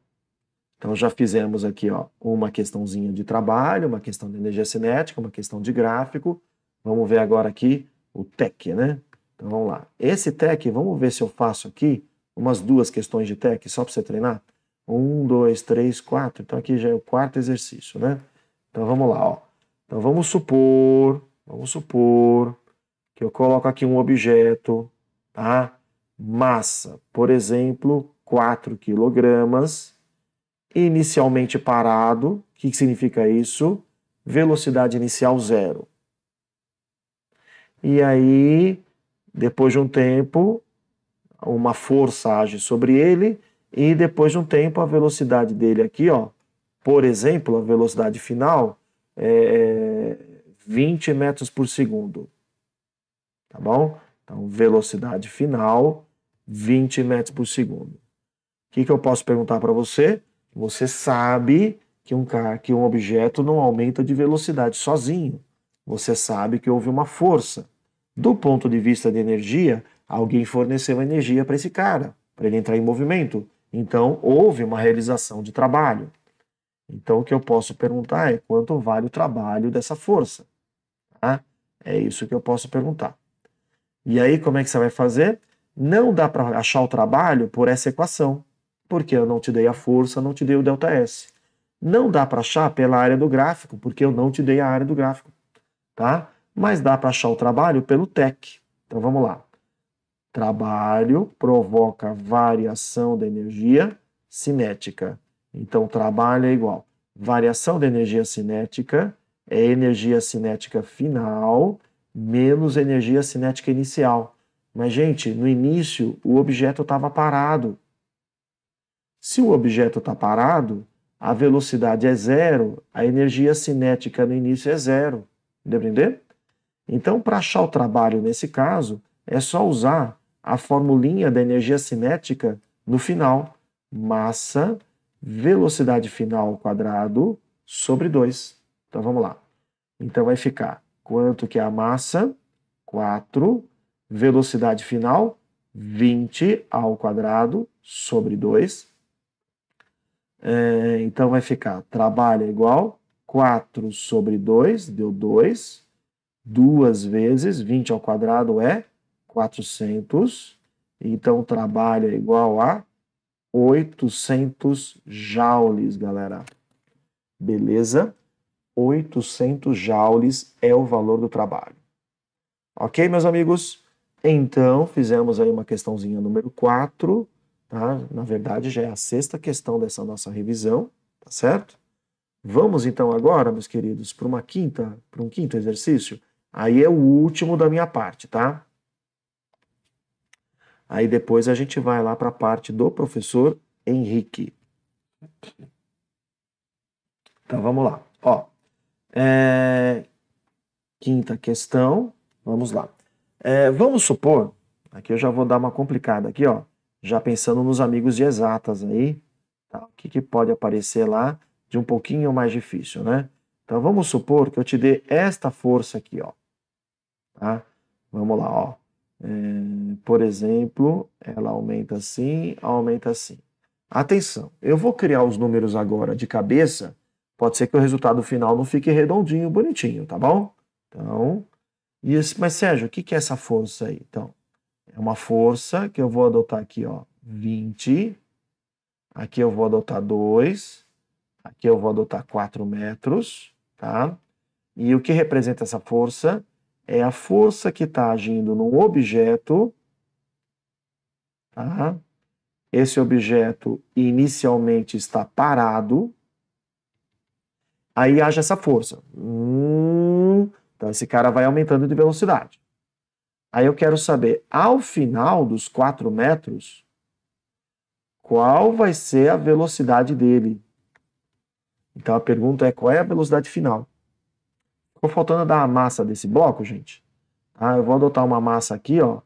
então já fizemos aqui ó, uma questãozinha de trabalho, uma questão de energia cinética, uma questão de gráfico. Vamos ver agora aqui o TEC, né? Então vamos lá. Esse TEC, vamos ver se eu faço aqui umas duas questões de TEC só para você treinar. Um, dois, três, quatro. Então aqui já é o quarto exercício, né? Então vamos lá, ó. Então vamos supor, vamos supor que eu coloco aqui um objeto, tá? Massa, por exemplo, 4 quilogramas, inicialmente parado. O que, que significa isso? Velocidade inicial zero. E aí, depois de um tempo, uma força age sobre ele e depois de um tempo a velocidade dele aqui, ó, por exemplo, a velocidade final é, 20 é, metros por segundo. Tá bom? Então, velocidade final, 20 metros por segundo. O que, que eu posso perguntar para você? Você sabe que um, que um objeto não aumenta de velocidade sozinho. Você sabe que houve uma força. Do ponto de vista de energia, alguém forneceu energia para esse cara, para ele entrar em movimento. Então, houve uma realização de trabalho. Então, o que eu posso perguntar é quanto vale o trabalho dessa força. Tá? É isso que eu posso perguntar. E aí, como é que você vai fazer? Não dá para achar o trabalho por essa equação, porque eu não te dei a força, não te dei o delta S. Não dá para achar pela área do gráfico, porque eu não te dei a área do gráfico. Tá? Mas dá para achar o trabalho pelo TEC. Então, vamos lá. Trabalho provoca variação da energia cinética então, trabalho é igual. Variação da energia cinética é energia cinética final menos energia cinética inicial. Mas, gente, no início o objeto estava parado. Se o objeto está parado, a velocidade é zero, a energia cinética no início é zero. Entendeu? entender? Então, para achar o trabalho nesse caso, é só usar a formulinha da energia cinética no final. Massa velocidade final ao quadrado sobre 2. Então vamos lá. Então vai ficar quanto que é a massa? 4. Velocidade final, 20 ao quadrado sobre 2. É, então vai ficar trabalho é igual 4 sobre 2, deu 2. Duas vezes, 20 ao quadrado é 400. Então trabalho é igual a 800 joules, galera. Beleza? 800 joules é o valor do trabalho. Ok, meus amigos? Então, fizemos aí uma questãozinha número 4, tá? Na verdade, já é a sexta questão dessa nossa revisão, tá certo? Vamos então agora, meus queridos, para uma quinta, para um quinto exercício. Aí é o último da minha parte, tá? Aí depois a gente vai lá para a parte do professor Henrique. Então vamos lá. Ó, é... Quinta questão. Vamos lá. É, vamos supor, aqui eu já vou dar uma complicada aqui, ó. Já pensando nos amigos de exatas aí, tá? o que, que pode aparecer lá de um pouquinho mais difícil, né? Então vamos supor que eu te dê esta força aqui, ó. Tá? Vamos lá, ó. Eh, por exemplo, ela aumenta assim, aumenta assim. Atenção, eu vou criar os números agora de cabeça. Pode ser que o resultado final não fique redondinho, bonitinho, tá bom? Então, isso, mas Sérgio, o que é essa força aí? Então, é uma força que eu vou adotar aqui, ó, 20. Aqui eu vou adotar 2. Aqui eu vou adotar 4 metros, tá? E o que representa essa força? é a força que está agindo num objeto. Tá? Esse objeto inicialmente está parado. Aí haja essa força. Hum, então esse cara vai aumentando de velocidade. Aí eu quero saber, ao final dos 4 metros, qual vai ser a velocidade dele? Então a pergunta é qual é a velocidade final? Ficou faltando dar a massa desse bloco, gente. Tá? Eu vou adotar uma massa aqui, ó.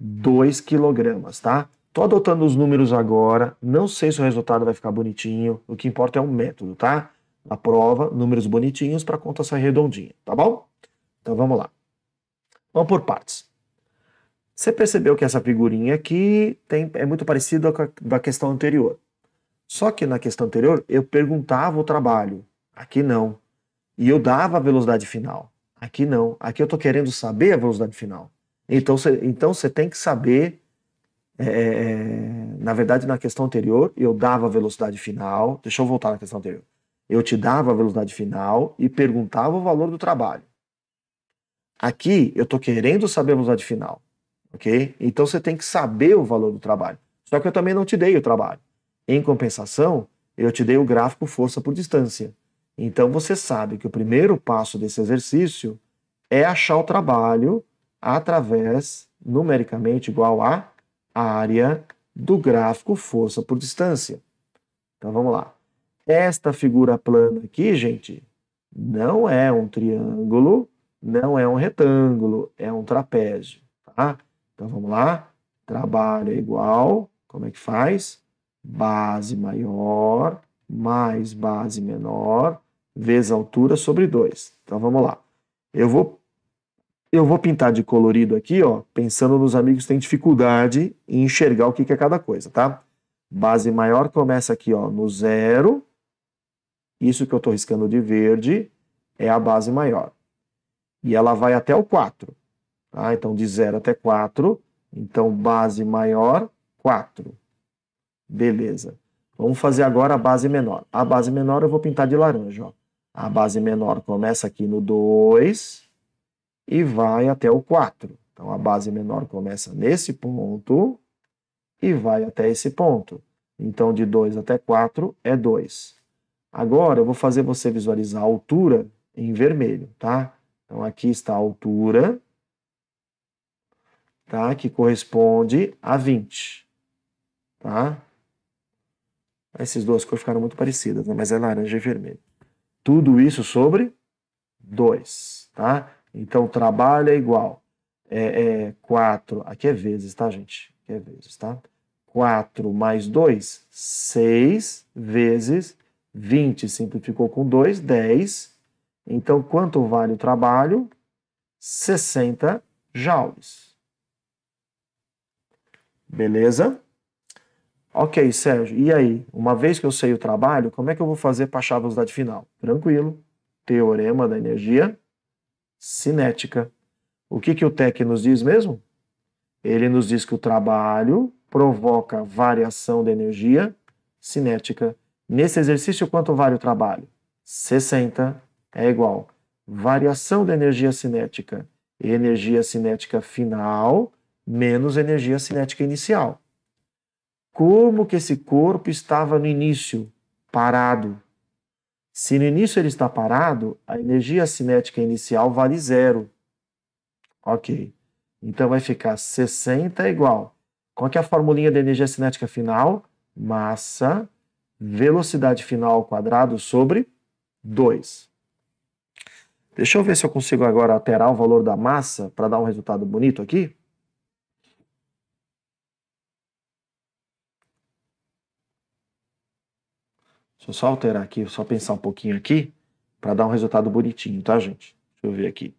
2 kg, tá? Tô adotando os números agora, não sei se o resultado vai ficar bonitinho, o que importa é o método, tá? Na prova, números bonitinhos para a conta sair redondinha, tá bom? Então vamos lá. Vamos por partes. Você percebeu que essa figurinha aqui tem, é muito parecida com a da questão anterior. Só que na questão anterior eu perguntava o trabalho, aqui não e eu dava a velocidade final. Aqui não. Aqui eu estou querendo saber a velocidade final. Então você então tem que saber. É, é, é, na verdade, na questão anterior, eu dava a velocidade final. Deixa eu voltar na questão anterior. Eu te dava a velocidade final e perguntava o valor do trabalho. Aqui eu estou querendo saber a velocidade final. Ok? Então você tem que saber o valor do trabalho. Só que eu também não te dei o trabalho. Em compensação, eu te dei o gráfico força por distância. Então você sabe que o primeiro passo desse exercício é achar o trabalho através, numericamente igual a área do gráfico força por distância. Então vamos lá. Esta figura plana aqui, gente, não é um triângulo, não é um retângulo, é um trapézio, tá? Então vamos lá. Trabalho é igual, como é que faz? Base maior mais base menor vezes altura sobre 2. Então vamos lá. Eu vou eu vou pintar de colorido aqui, ó, pensando nos amigos que têm dificuldade em enxergar o que, é cada coisa, tá? Base maior começa aqui, ó, no zero. Isso que eu estou riscando de verde é a base maior. E ela vai até o 4, tá? Então, de 0 até 4. Então, base maior, 4. Beleza. Vamos fazer agora a base menor. A base menor eu vou pintar de laranja. Ó. A base menor começa aqui no 2 e vai até o 4. Então, a base menor começa nesse ponto e vai até esse ponto. Então, de 2 até 4 é 2. Agora, eu vou fazer você visualizar a altura em vermelho, tá? Então, aqui está a altura, tá? Que corresponde a 20, tá? Essas duas cores ficaram muito parecidas, né? mas é laranja e vermelho. Tudo isso sobre 2, tá? Então, trabalho é igual. É 4, é aqui é vezes, tá, gente? Aqui é vezes, tá? 4 mais 2, 6 vezes 20. Simplificou com 2, 10. Então, quanto vale o trabalho? 60 joules. Beleza? Ok, Sérgio, e aí? Uma vez que eu sei o trabalho, como é que eu vou fazer para achar a velocidade final? Tranquilo. Teorema da energia cinética. O que, que o TEC nos diz mesmo? Ele nos diz que o trabalho provoca variação da energia cinética. Nesse exercício, quanto vale o trabalho? 60 é igual variação da energia cinética, energia cinética final menos energia cinética inicial como que esse corpo estava no início, parado. Se no início ele está parado, a energia cinética inicial vale zero. Ok. Então vai ficar 60 igual. Qual que é a formulinha da energia cinética final? Massa, velocidade final ao quadrado sobre 2. Deixa eu ver se eu consigo agora alterar o valor da massa para dar um resultado bonito aqui. Deixa eu só alterar aqui, só pensar um pouquinho aqui, para dar um resultado bonitinho, tá, gente? Deixa eu ver aqui.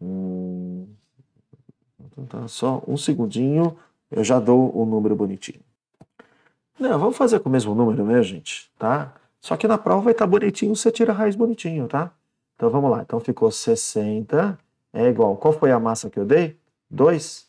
Hum, então tá, só um segundinho, eu já dou o um número bonitinho. Não, vamos fazer com o mesmo número, né, gente? Tá? Só que na prova vai estar tá bonitinho, você tira a raiz bonitinho, tá? Então vamos lá. Então ficou 60 é igual. Qual foi a massa que eu dei? 2.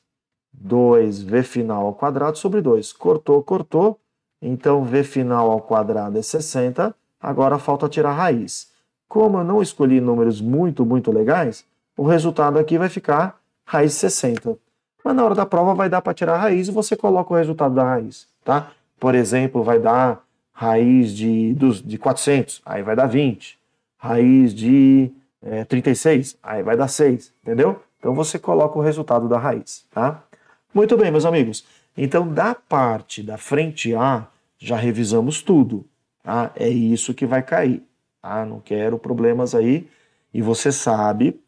2 V final ao quadrado sobre 2. Cortou, cortou. Então, V final ao quadrado é 60. Agora falta tirar a raiz. Como eu não escolhi números muito, muito legais, o resultado aqui vai ficar raiz 60. Mas na hora da prova vai dar para tirar a raiz e você coloca o resultado da raiz, tá? Por exemplo, vai dar raiz de, dos, de 400, aí vai dar 20. Raiz de é, eh, 36, aí vai dar 6, entendeu? Então você coloca o resultado da raiz, tá? Muito bem, meus amigos. Então, da parte da frente A, já revisamos tudo. Tá? É isso que vai cair. Tá? Não quero problemas aí. E você sabe,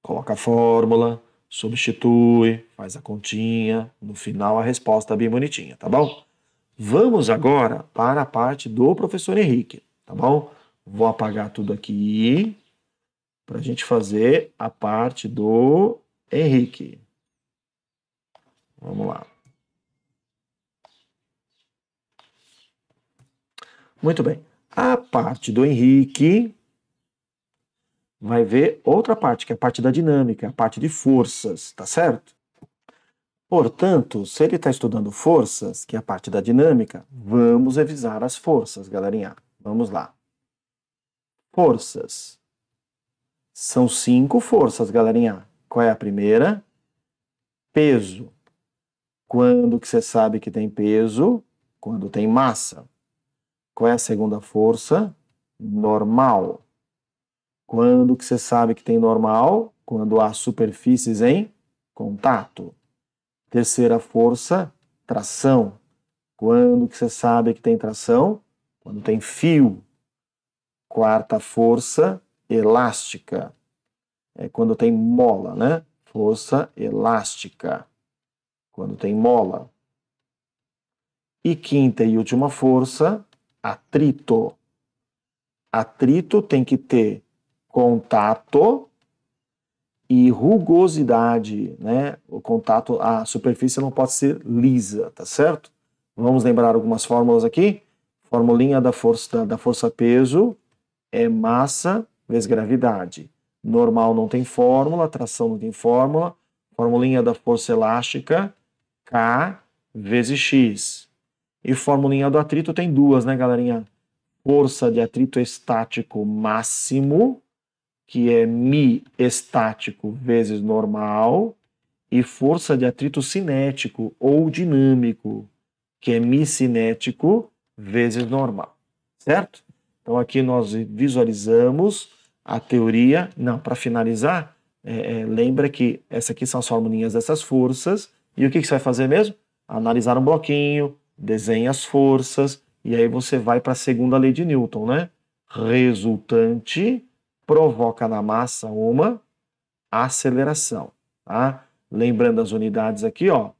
coloca a fórmula, substitui, faz a continha. No final, a resposta é bem bonitinha, tá bom? Vamos agora para a parte do professor Henrique, tá bom? Vou apagar tudo aqui para a gente fazer a parte do Henrique. Vamos lá. Muito bem. A parte do Henrique vai ver outra parte, que é a parte da dinâmica, a parte de forças, tá certo? Portanto, se ele está estudando forças, que é a parte da dinâmica, vamos revisar as forças, galerinha. Vamos lá. Forças. São cinco forças, galerinha. Qual é a primeira? Peso. Quando que você sabe que tem peso? Quando tem massa. Qual é a segunda força? Normal. Quando que você sabe que tem normal? Quando há superfícies em contato. Terceira força, tração. Quando que você sabe que tem tração? Quando tem fio. Quarta força, elástica. É quando tem mola, né? Força elástica quando tem mola. E quinta e última força, atrito. Atrito tem que ter contato e rugosidade, né? O contato, a superfície não pode ser lisa, tá certo? Vamos lembrar algumas fórmulas aqui. Formulinha da força da força peso é massa vezes gravidade. Normal não tem fórmula, tração não tem fórmula. Formulinha da força elástica K vezes X. E formulinha do atrito tem duas, né, galerinha? Força de atrito estático máximo, que é mi estático vezes normal, e força de atrito cinético ou dinâmico, que é mi cinético vezes normal, certo? Então aqui nós visualizamos a teoria. Não, para finalizar, é, é, lembra que essa aqui são as formulinhas dessas forças e o que, que você vai fazer mesmo? Analisar um bloquinho, desenha as forças, e aí você vai para a segunda lei de Newton, né? Resultante provoca na massa uma aceleração, tá? Lembrando as unidades aqui, ó,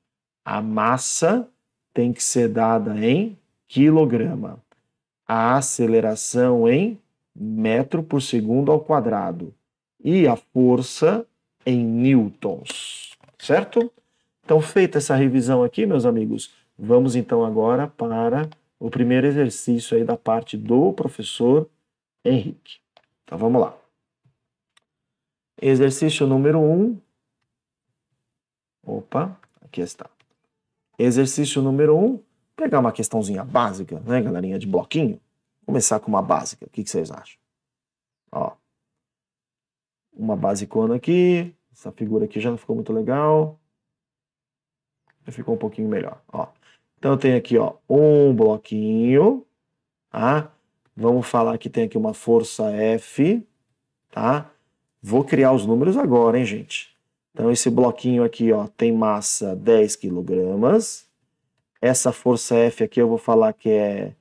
a massa tem que ser dada em quilograma, a aceleração em metro por segundo ao quadrado e a força em newtons, certo? Então, feita essa revisão aqui, meus amigos, vamos então agora para o primeiro exercício aí da parte do professor Henrique. Então, vamos lá. Exercício número 1. Um. Opa, aqui está. Exercício número 1. Um. Pegar uma questãozinha básica, né, galerinha, de bloquinho. Começar com uma básica. O que, que vocês acham? Ó, uma basicona aqui. Essa figura aqui já não ficou muito legal ficou um pouquinho melhor, ó. Então eu tenho aqui, ó, um bloquinho, tá? Vamos falar que tem aqui uma força F, tá? Vou criar os números agora, hein, gente? Então esse bloquinho aqui, ó, tem massa 10 quilogramas. Essa força F aqui eu vou falar que é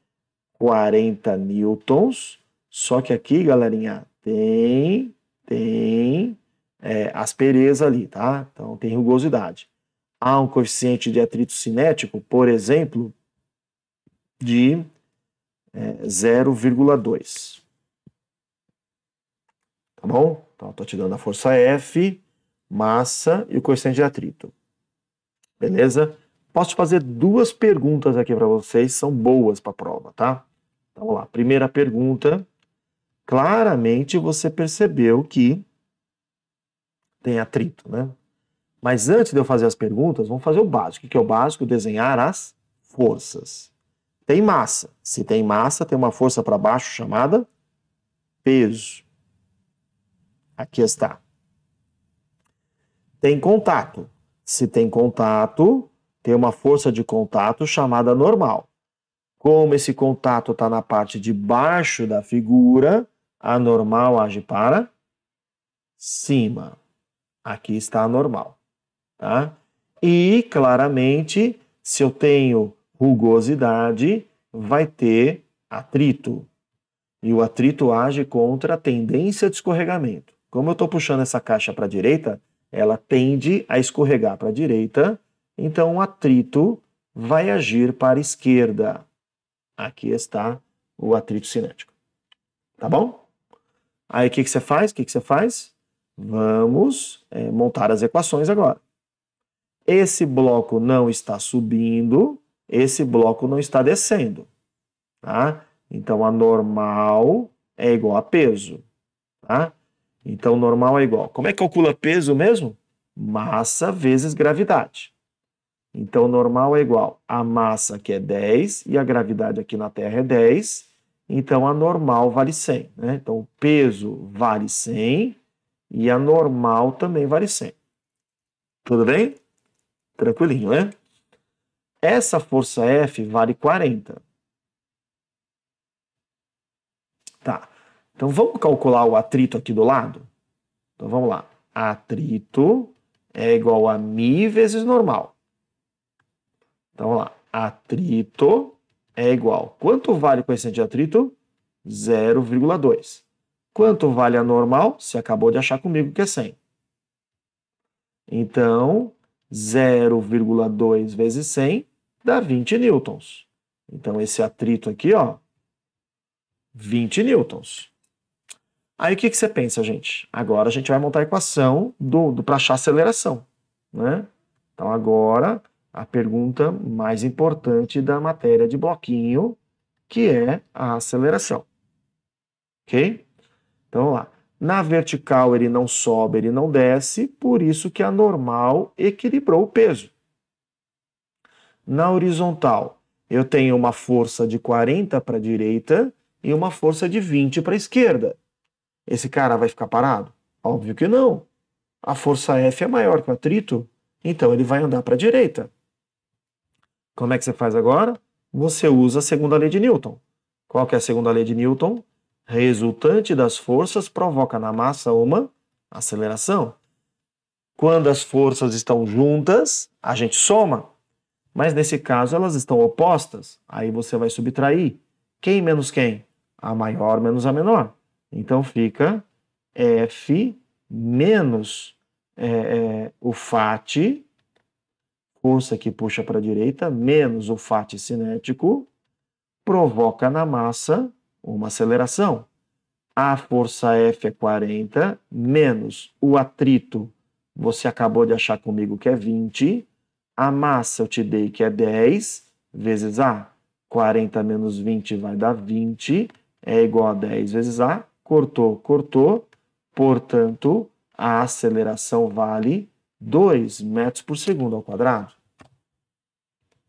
40 newtons. Só que aqui, galerinha, tem, tem é, aspereza ali, tá? Então tem rugosidade há um coeficiente de atrito cinético, por exemplo, de é, 0,2. Tá bom? Então, estou te dando a força F, massa e o coeficiente de atrito. Beleza? Posso te fazer duas perguntas aqui para vocês, são boas para a prova, tá? Então, vamos lá. Primeira pergunta. Claramente você percebeu que tem atrito, né? Mas antes de eu fazer as perguntas, vamos fazer o básico. O que é o básico? Desenhar as forças. Tem massa. Se tem massa, tem uma força para baixo chamada peso. Aqui está. Tem contato. Se tem contato, tem uma força de contato chamada normal. Como esse contato está na parte de baixo da figura, a normal age para cima. Aqui está a normal. Tá? E, claramente, se eu tenho rugosidade, vai ter atrito. E o atrito age contra a tendência de escorregamento. Como eu estou puxando essa caixa para a direita, ela tende a escorregar para a direita, então o atrito vai agir para a esquerda. Aqui está o atrito cinético. Tá bom? Aí o que, que você faz? O que, que você faz? Vamos é, montar as equações agora esse bloco não está subindo, esse bloco não está descendo. Tá? Então, a normal é igual a peso. Tá? Então, normal é igual. Como é que calcula peso mesmo? Massa vezes gravidade. Então, normal é igual a massa, que é 10, e a gravidade aqui na Terra é 10. Então, a normal vale 100. Né? Então, o peso vale 100 e a normal também vale 100. Tudo bem? Tranquilinho, né? Essa força F vale 40. Tá. Então vamos calcular o atrito aqui do lado? Então vamos lá. Atrito é igual a mi vezes normal. Então vamos lá. Atrito é igual. Quanto vale o coeficiente de atrito? 0,2. Quanto vale a normal? Você acabou de achar comigo que é 100. Então, 0,2 vezes 100 dá 20 newtons. Então esse atrito aqui, ó, 20 newtons. Aí o que, que você pensa, gente? Agora a gente vai montar a equação do, do para achar aceleração, né? Então agora a pergunta mais importante da matéria de bloquinho, que é a aceleração. Ok? Então vamos lá. Na vertical ele não sobe, ele não desce, por isso que a normal equilibrou o peso. Na horizontal, eu tenho uma força de 40 para a direita e uma força de 20 para a esquerda. Esse cara vai ficar parado? Óbvio que não. A força F é maior que o atrito, então ele vai andar para a direita. Como é que você faz agora? Você usa a segunda lei de Newton. Qual que é a segunda lei de Newton? resultante das forças provoca na massa uma aceleração. Quando as forças estão juntas, a gente soma, mas nesse caso elas estão opostas, aí você vai subtrair. Quem menos quem? A maior menos a menor. Então fica F menos é, é, o FAT, força que puxa para a direita, menos o FAT cinético, provoca na massa uma aceleração. A força F é 40 menos o atrito, você acabou de achar comigo que é 20. A massa eu te dei que é 10 vezes A. 40 menos 20 vai dar 20, é igual a 10 vezes A. Cortou, cortou. Portanto, a aceleração vale 2 metros por segundo ao quadrado.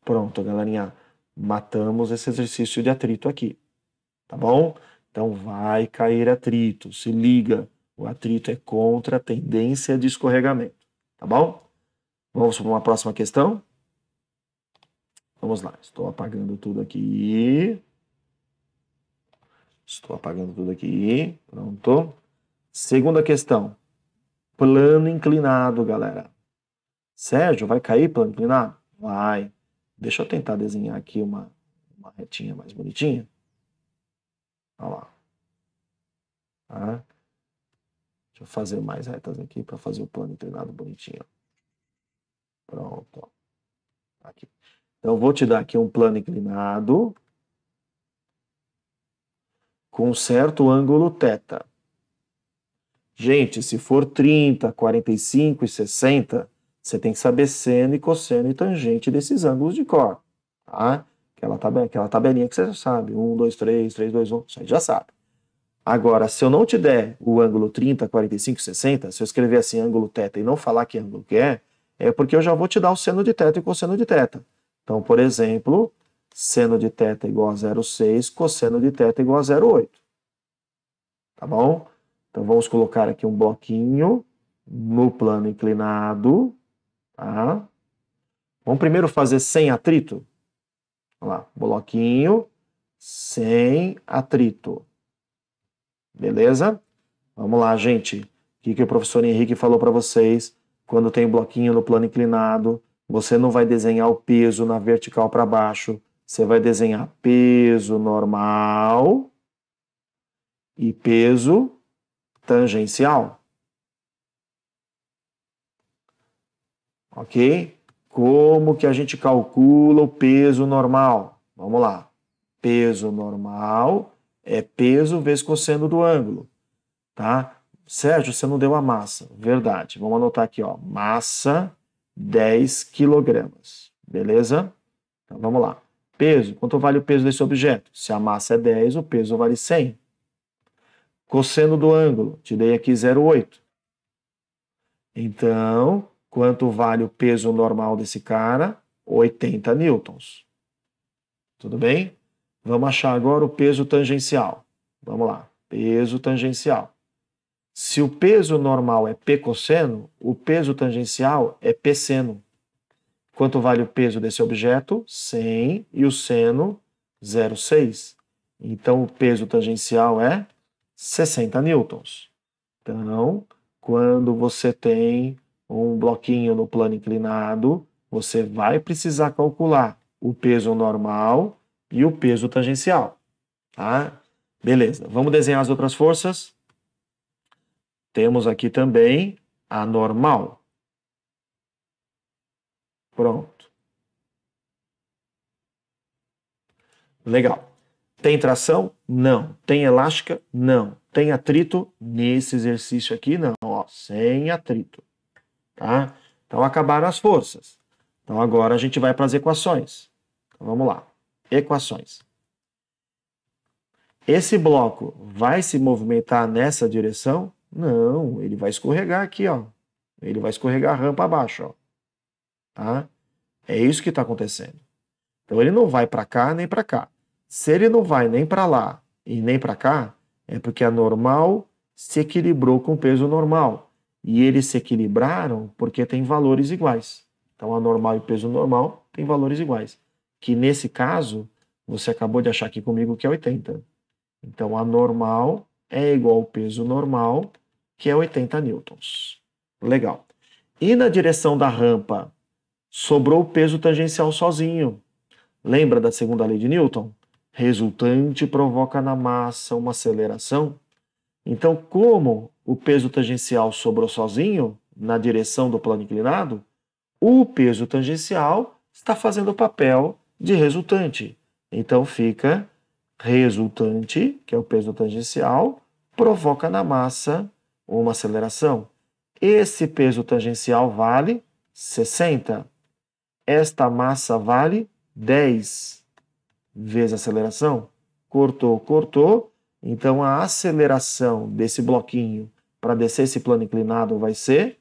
Pronto, galerinha. Matamos esse exercício de atrito aqui tá bom? Então vai cair atrito, se liga, o atrito é contra a tendência de escorregamento, tá bom? Vamos para uma próxima questão? Vamos lá, estou apagando tudo aqui. Estou apagando tudo aqui. Pronto. Segunda questão. Plano inclinado, galera. Sérgio, vai cair plano inclinado? Vai. Deixa eu tentar desenhar aqui uma, uma retinha mais bonitinha. Olha lá. Tá? Deixa eu fazer mais retas aqui para fazer o plano inclinado bonitinho. Pronto. Tá aqui. Então, vou te dar aqui um plano inclinado com certo ângulo θ. Gente, se for 30, 45 e 60, você tem que saber seno e cosseno e tangente desses ângulos de cor. Tá? Aquela, tabela, aquela tabelinha que você já sabe. 1, 2, 3, 3, 2, 1. Isso aí já sabe. Agora, se eu não te der o ângulo 30, 45, 60, se eu escrever assim ângulo teta e não falar que ângulo que é, é porque eu já vou te dar o seno de teta e cosseno de teta. Então, por exemplo, seno de teta igual a 0,6, cosseno de teta igual a 0,8. Tá bom? Então, vamos colocar aqui um bloquinho no plano inclinado. Tá? Vamos primeiro fazer sem atrito? Olha lá, bloquinho sem atrito. Beleza? Vamos lá, gente. O que, que o professor Henrique falou para vocês? Quando tem bloquinho no plano inclinado, você não vai desenhar o peso na vertical para baixo. Você vai desenhar peso normal e peso tangencial. Ok? Como que a gente calcula o peso normal? Vamos lá. Peso normal é peso vezes cosseno do ângulo, tá? Sérgio, você não deu a massa. Verdade. Vamos anotar aqui, ó. Massa 10 quilogramas. Beleza? Então vamos lá. Peso. Quanto vale o peso desse objeto? Se a massa é 10, o peso vale 100. Cosseno do ângulo. Te dei aqui 0,8. Então, Quanto vale o peso normal desse cara? 80 newtons. Tudo bem? Vamos achar agora o peso tangencial. Vamos lá, peso tangencial. Se o peso normal é P cosseno, o peso tangencial é P seno. Quanto vale o peso desse objeto? 100 e o seno 0,6. Então o peso tangencial é 60 newtons. Então, quando você tem um bloquinho no plano inclinado, você vai precisar calcular o peso normal e o peso tangencial. Tá? Beleza, vamos desenhar as outras forças. Temos aqui também a normal. Pronto. Legal. Tem tração? Não. Tem elástica? Não. Tem atrito? Nesse exercício aqui, não. Ó, sem atrito. Tá? Então acabaram as forças. Então agora a gente vai para as equações. Então, vamos lá. Equações. Esse bloco vai se movimentar nessa direção? Não, ele vai escorregar aqui, ó. Ele vai escorregar rampa abaixo, ó. Tá? É isso que está acontecendo. Então ele não vai para cá nem para cá. Se ele não vai nem para lá e nem para cá, é porque a normal se equilibrou com o peso normal e eles se equilibraram porque tem valores iguais. Então, a normal e o peso normal tem valores iguais. Que nesse caso, você acabou de achar aqui comigo que é 80. Então, a normal é igual ao peso normal, que é 80 newtons. Legal. E na direção da rampa, sobrou o peso tangencial sozinho. Lembra da segunda lei de Newton? Resultante provoca na massa uma aceleração. Então, como o peso tangencial sobrou sozinho na direção do plano inclinado, o peso tangencial está fazendo o papel de resultante. Então fica resultante, que é o peso tangencial, provoca na massa uma aceleração. Esse peso tangencial vale 60. Esta massa vale 10 vezes a aceleração. Cortou, cortou. Então a aceleração desse bloquinho para descer esse plano inclinado vai ser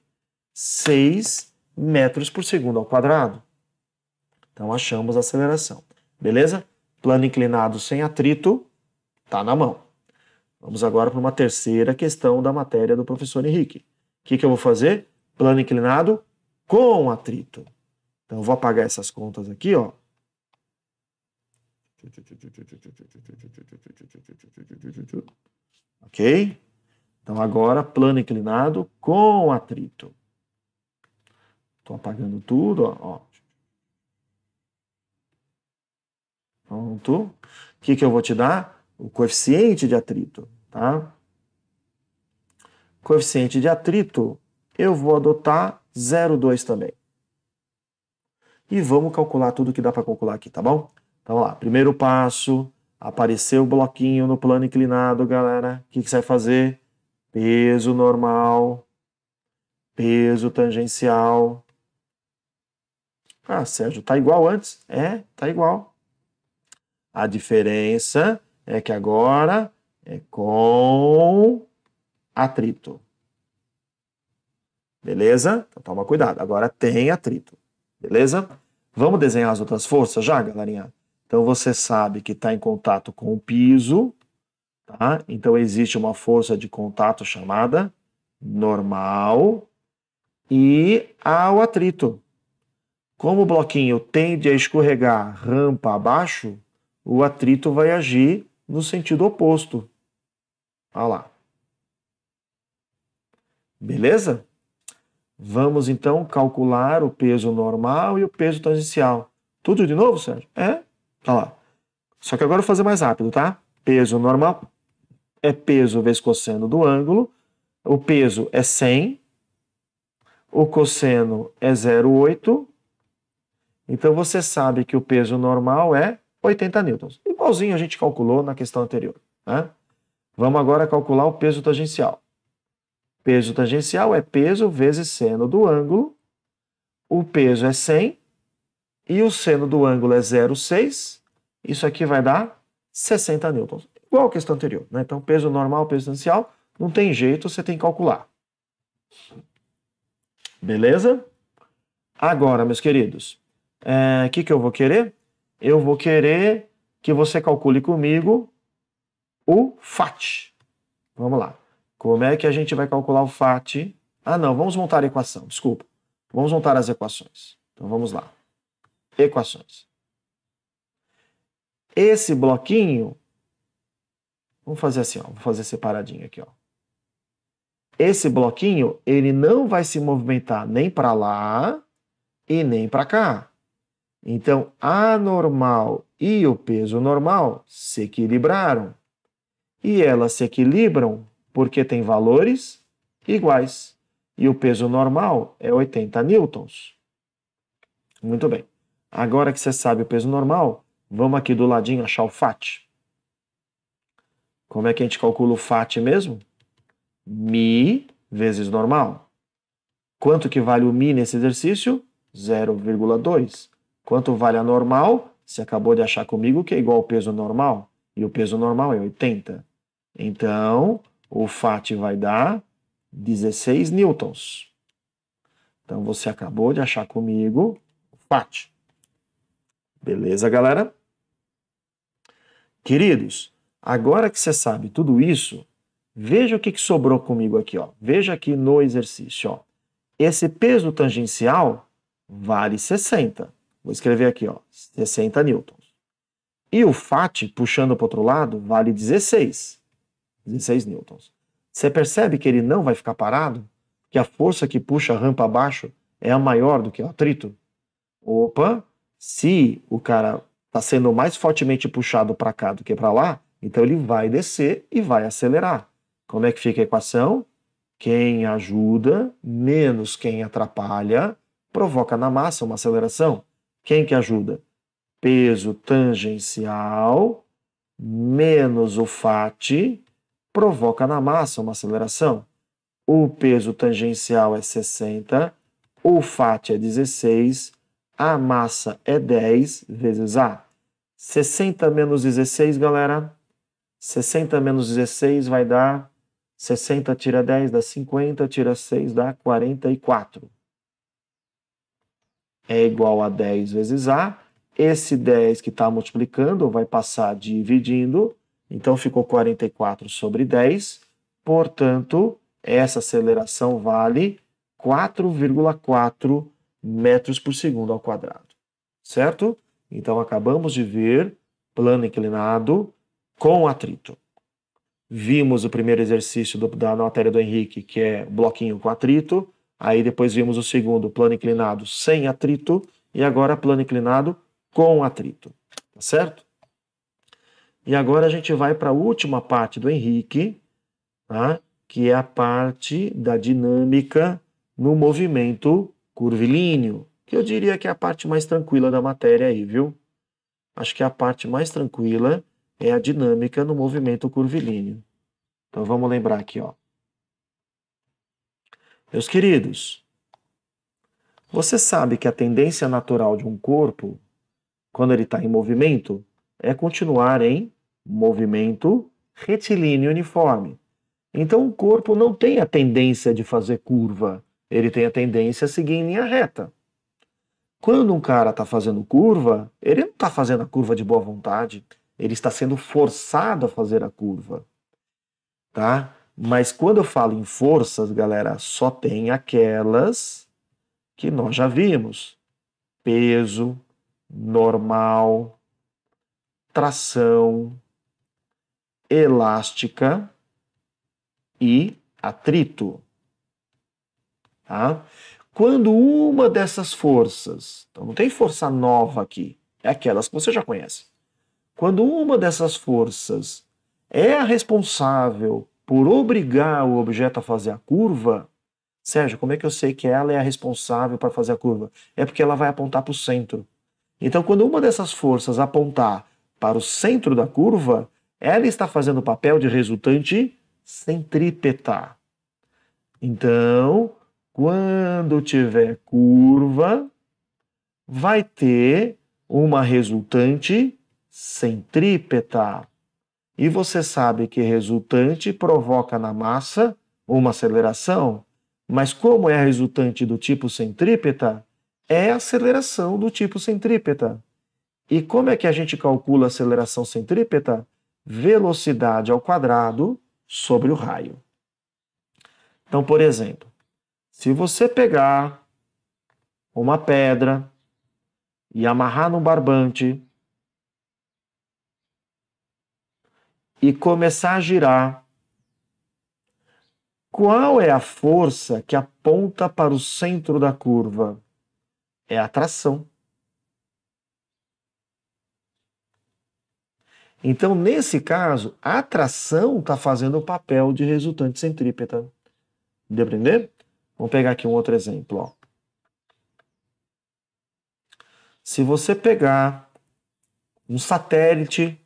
6 metros por segundo ao quadrado. Então achamos a aceleração. Beleza? Plano inclinado sem atrito, tá na mão. Vamos agora para uma terceira questão da matéria do professor Henrique. O que, que eu vou fazer? Plano inclinado com atrito. Então eu vou apagar essas contas aqui, ó. Ok? Então agora plano inclinado com atrito. Estou apagando tudo, ó. Pronto. O que, que eu vou te dar? O coeficiente de atrito, tá? Coeficiente de atrito, eu vou adotar 0,2 também. E vamos calcular tudo que dá para calcular aqui, tá bom? Então, lá, primeiro passo, apareceu o bloquinho no plano inclinado, galera. O que, que você vai fazer? peso normal, peso tangencial. Ah, Sérgio, tá igual antes? É, tá igual. A diferença é que agora é com atrito. Beleza? Então toma cuidado. Agora tem atrito. Beleza? Vamos desenhar as outras forças já, galerinha? Então você sabe que está em contato com o piso, Tá? Então existe uma força de contato chamada normal e há o atrito. Como o bloquinho tende a escorregar rampa abaixo, o atrito vai agir no sentido oposto. Olha lá. Beleza? Vamos então calcular o peso normal e o peso tangencial. Tudo de novo, Sérgio? É? Olha lá. Só que agora eu vou fazer mais rápido, tá? Peso normal é peso vezes cosseno do ângulo. O peso é 100, o cosseno é 0,8. Então você sabe que o peso normal é 80 newtons. Igualzinho a gente calculou na questão anterior. Né? Vamos agora calcular o peso tangencial. Peso tangencial é peso vezes seno do ângulo. O peso é 100 e o seno do ângulo é 0,6. Isso aqui vai dar 60 newtons igual a questão anterior. Né? Então, peso normal, peso essencial, não tem jeito, você tem que calcular. Beleza? Agora, meus queridos, o é, que, que eu vou querer? Eu vou querer que você calcule comigo o FAT. Vamos lá. Como é que a gente vai calcular o FAT? Ah, não, vamos montar a equação, desculpa. Vamos montar as equações. Então vamos lá. Equações. Esse bloquinho Vamos fazer assim, ó, vou fazer separadinho aqui, ó. Esse bloquinho, ele não vai se movimentar nem para lá e nem para cá. Então, a normal e o peso normal se equilibraram. E elas se equilibram porque têm valores iguais. E o peso normal é 80 newtons. Muito bem. Agora que você sabe o peso normal, vamos aqui do ladinho achar o FAT. Como é que a gente calcula o FAT mesmo? Mi vezes normal. Quanto que vale o Mi nesse exercício? 0,2. Quanto vale a normal? Você acabou de achar comigo que é igual ao peso normal. E o peso normal é 80. Então, o FAT vai dar 16 newtons. Então, você acabou de achar comigo o FAT. Beleza, galera? Queridos, Agora que você sabe tudo isso, veja o que, que sobrou comigo aqui. Ó. Veja aqui no exercício. Ó. Esse peso tangencial vale 60. Vou escrever aqui, ó, 60 newtons. E o FAT, puxando para o outro lado, vale 16. 16 newtons. Você percebe que ele não vai ficar parado? Que a força que puxa a rampa abaixo é a maior do que o atrito? Opa! Se o cara está sendo mais fortemente puxado para cá do que para lá, então ele vai descer e vai acelerar. Como é que fica a equação? Quem ajuda menos quem atrapalha provoca na massa uma aceleração. Quem que ajuda? Peso tangencial menos o FAT provoca na massa uma aceleração. O peso tangencial é 60, o FAT é 16, a massa é 10 vezes A. 60 menos 16, galera, 60 menos 16 vai dar 60, tira 10, dá 50, tira 6, dá 44. É igual a 10 vezes A. Esse 10 que está multiplicando vai passar dividindo, então ficou 44 sobre 10. Portanto, essa aceleração vale 4,4 metros por segundo ao quadrado, certo? Então acabamos de ver plano inclinado com atrito. Vimos o primeiro exercício do, da matéria do Henrique, que é bloquinho com atrito. Aí depois vimos o segundo, plano inclinado sem atrito. E agora plano inclinado com atrito. Tá certo? E agora a gente vai para a última parte do Henrique, tá? que é a parte da dinâmica no movimento curvilíneo, que eu diria que é a parte mais tranquila da matéria aí, viu? Acho que é a parte mais tranquila é a dinâmica no movimento curvilíneo. Então vamos lembrar aqui, ó. Meus queridos, você sabe que a tendência natural de um corpo, quando ele está em movimento, é continuar em movimento retilíneo uniforme. Então o corpo não tem a tendência de fazer curva, ele tem a tendência a seguir em linha reta. Quando um cara está fazendo curva, ele não está fazendo a curva de boa vontade, ele está sendo forçado a fazer a curva, tá? Mas quando eu falo em forças, galera, só tem aquelas que nós já vimos: peso, normal, tração, elástica e atrito. Tá? Quando uma dessas forças, então não tem força nova aqui, é aquelas que você já conhece. Quando uma dessas forças é a responsável por obrigar o objeto a fazer a curva, Sérgio, como é que eu sei que ela é a responsável para fazer a curva? É porque ela vai apontar para o centro. Então, quando uma dessas forças apontar para o centro da curva, ela está fazendo o papel de resultante centrípeta. Então, quando tiver curva, vai ter uma resultante centrípeta. E você sabe que resultante provoca na massa uma aceleração, mas como é a resultante do tipo centrípeta, é a aceleração do tipo centrípeta. E como é que a gente calcula a aceleração centrípeta? Velocidade ao quadrado sobre o raio. Então, por exemplo, se você pegar uma pedra e amarrar num barbante e começar a girar. Qual é a força que aponta para o centro da curva? É a atração. Então, nesse caso, a atração está fazendo o papel de resultante centrípeta. Deu para entender? Vamos pegar aqui um outro exemplo. Ó. Se você pegar um satélite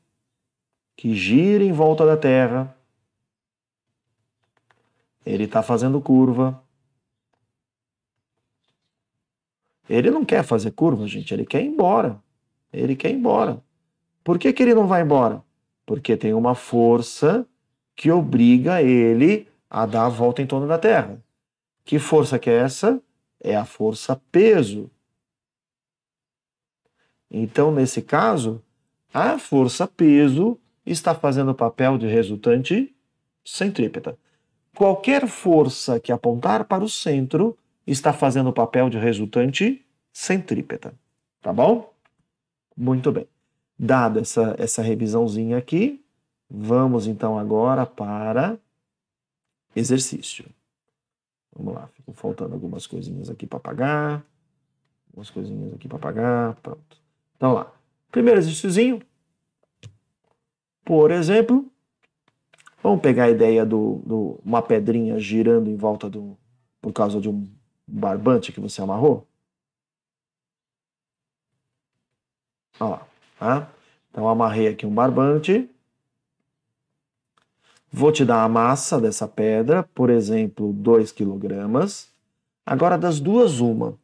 que gira em volta da Terra, ele está fazendo curva. Ele não quer fazer curva, gente, ele quer ir embora. Ele quer ir embora. Por que, que ele não vai embora? Porque tem uma força que obriga ele a dar a volta em torno da Terra. Que força que é essa? É a força peso. Então, nesse caso, a força peso está fazendo o papel de resultante centrípeta. Qualquer força que apontar para o centro está fazendo o papel de resultante centrípeta. Tá bom? Muito bem. Dada essa, essa revisãozinha aqui, vamos então agora para exercício. Vamos lá, ficou faltando algumas coisinhas aqui para pagar. Algumas coisinhas aqui para pagar. Pronto. Então lá. Primeiro exercíciozinho, por exemplo, vamos pegar a ideia de uma pedrinha girando em volta do, por causa de um barbante que você amarrou. Olha lá, tá? Então amarrei aqui um barbante. Vou te dar a massa dessa pedra, por exemplo, 2 kg. Agora das duas uma.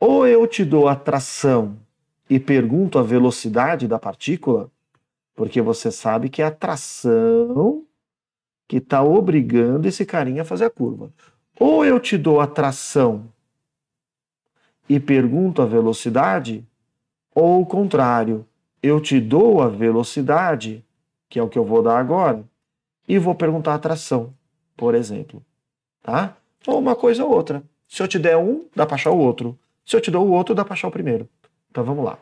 Ou eu te dou a tração e pergunto a velocidade da partícula, porque você sabe que é a tração que está obrigando esse carinha a fazer a curva. Ou eu te dou a tração e pergunto a velocidade, ou o contrário, eu te dou a velocidade, que é o que eu vou dar agora, e vou perguntar a tração, por exemplo. Tá? Ou uma coisa ou outra. Se eu te der um, dá para achar o outro. Se eu te dou o outro, dá para achar o primeiro. Então vamos lá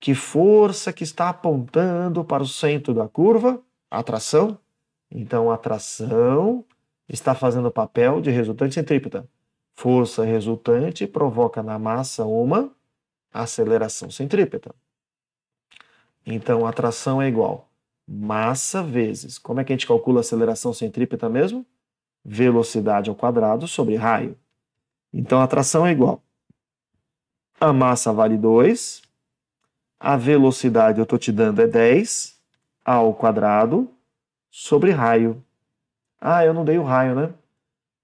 que força que está apontando para o centro da curva? Atração. Então, atração está fazendo o papel de resultante centrípeta. Força resultante provoca na massa uma aceleração centrípeta. Então, atração é igual massa vezes. Como é que a gente calcula a aceleração centrípeta mesmo? Velocidade ao quadrado sobre raio. Então, a atração é igual. A massa vale 2, a velocidade eu estou te dando é 10 ao quadrado sobre raio. Ah, eu não dei o raio, né?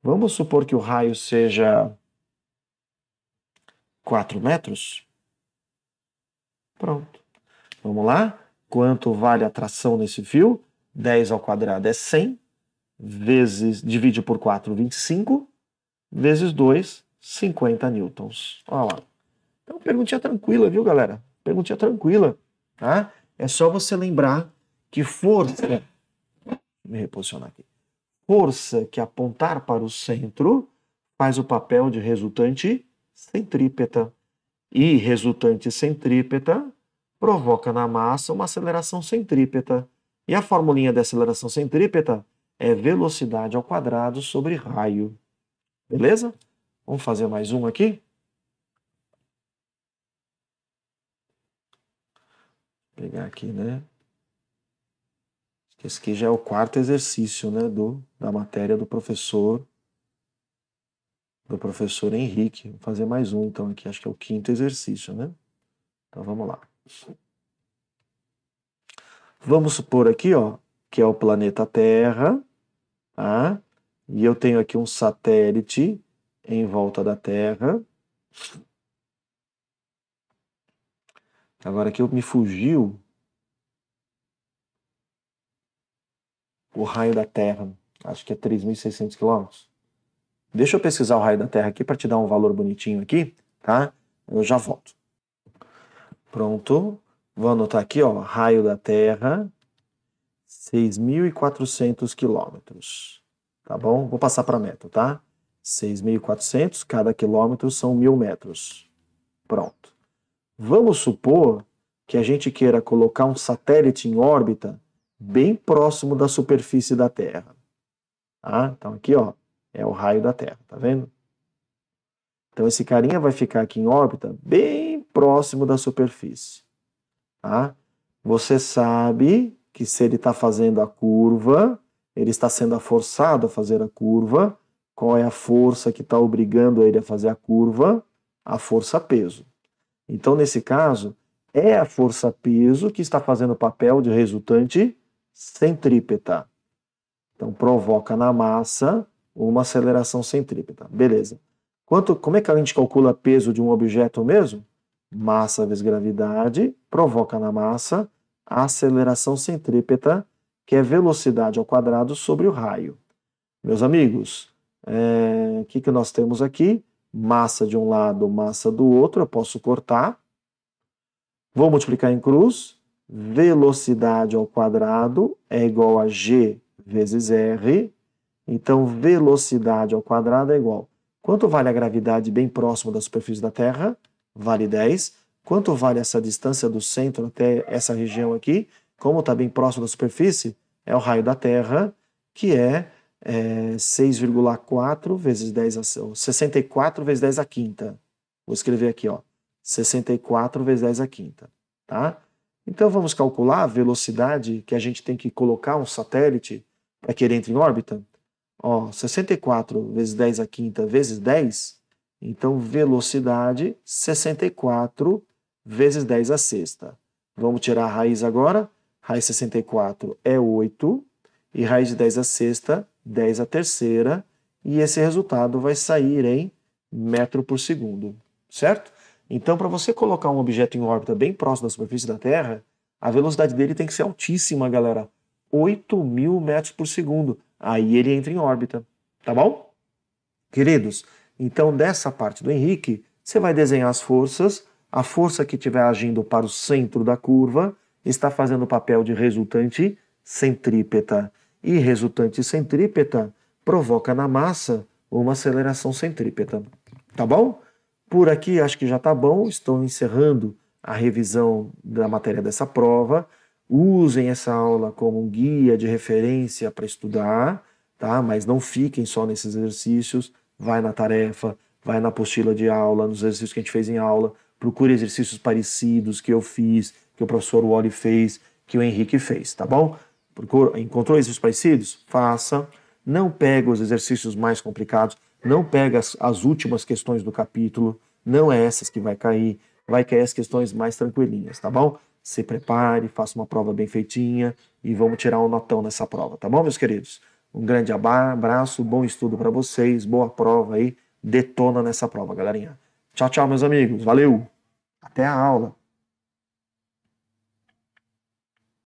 Vamos supor que o raio seja 4 metros? Pronto. Vamos lá? Quanto vale a tração nesse fio? 10 ao quadrado é 100, vezes, divide por 4, 25, vezes 2, 50 newtons. Olha lá. Então, perguntinha tranquila, viu, galera? Perguntinha tranquila, tá? É só você lembrar que força. me reposicionar aqui. Força que apontar para o centro faz o papel de resultante centrípeta. E resultante centrípeta provoca na massa uma aceleração centrípeta. E a formulinha da aceleração centrípeta é velocidade ao quadrado sobre raio. Beleza? Vamos fazer mais um aqui? Pegar aqui, né? Esse aqui já é o quarto exercício, né, do, da matéria do professor do professor Henrique. Vou fazer mais um, então, aqui. Acho que é o quinto exercício, né? Então, vamos lá. Vamos supor aqui, ó, que é o planeta Terra, tá? E eu tenho aqui um satélite em volta da Terra. Agora que eu me fugiu o raio da Terra, acho que é 3.600 quilômetros. Deixa eu pesquisar o raio da Terra aqui para te dar um valor bonitinho aqui, tá? Eu já volto. Pronto. Vou anotar aqui, ó, raio da Terra, 6.400 quilômetros. Tá bom? Vou passar para metro, tá? 6.400, cada quilômetro são mil metros. Pronto. Vamos supor que a gente queira colocar um satélite em órbita bem próximo da superfície da Terra. Tá? Então aqui ó, é o raio da Terra, tá vendo? Então esse carinha vai ficar aqui em órbita bem próximo da superfície. Tá? Você sabe que se ele está fazendo a curva, ele está sendo forçado a fazer a curva. Qual é a força que está obrigando ele a fazer a curva? A força peso. Então, nesse caso, é a força peso que está fazendo o papel de resultante centrípeta. Então, provoca na massa uma aceleração centrípeta. Beleza. Quanto, como é que a gente calcula peso de um objeto mesmo? Massa vezes gravidade provoca na massa a aceleração centrípeta, que é velocidade ao quadrado sobre o raio. Meus amigos, é, o é, que, que nós temos aqui? massa de um lado, massa do outro, eu posso cortar. Vou multiplicar em cruz. Velocidade ao quadrado é igual a g vezes r. Então, velocidade ao quadrado é igual. Quanto vale a gravidade bem próximo da superfície da Terra? Vale 10. Quanto vale essa distância do centro até essa região aqui? Como está bem próximo da superfície? É o raio da Terra, que é é, 6,4 vezes 10 a 64 vezes 10 a quinta. Vou escrever aqui, ó, 64 vezes 10 a quinta, tá? Então vamos calcular a velocidade que a gente tem que colocar um satélite para que ele entre em órbita. Ó, 64 vezes 10 a quinta vezes 10, então velocidade 64 vezes 10 a sexta. Vamos tirar a raiz agora. Raiz 64 é 8 e raiz de 10 à sexta, 10 à terceira, e esse resultado vai sair em metro por segundo, certo? Então, para você colocar um objeto em órbita bem próximo da superfície da Terra, a velocidade dele tem que ser altíssima, galera. 8 mil metros por segundo. Aí ele entra em órbita, tá bom? Queridos, então dessa parte do Henrique, você vai desenhar as forças. A força que estiver agindo para o centro da curva está fazendo o papel de resultante centrípeta e resultante centrípeta provoca na massa uma aceleração centrípeta. Tá bom? Por aqui acho que já tá bom. Estou encerrando a revisão da matéria dessa prova. Usem essa aula como um guia de referência para estudar, tá? Mas não fiquem só nesses exercícios. Vai na tarefa, vai na apostila de aula, nos exercícios que a gente fez em aula. Procure exercícios parecidos que eu fiz, que o professor Wally fez, que o Henrique fez, tá bom? Procura, encontrou exercícios parecidos? Faça. Não pega os exercícios mais complicados, não pega as, as últimas questões do capítulo, não é essas que vai cair, vai cair as questões mais tranquilinhas, tá bom? Se prepare, faça uma prova bem feitinha e vamos tirar um notão nessa prova, tá bom, meus queridos? Um grande abraço, bom estudo para vocês, boa prova aí, detona nessa prova, galerinha. Tchau, tchau, meus amigos, valeu! Até a aula!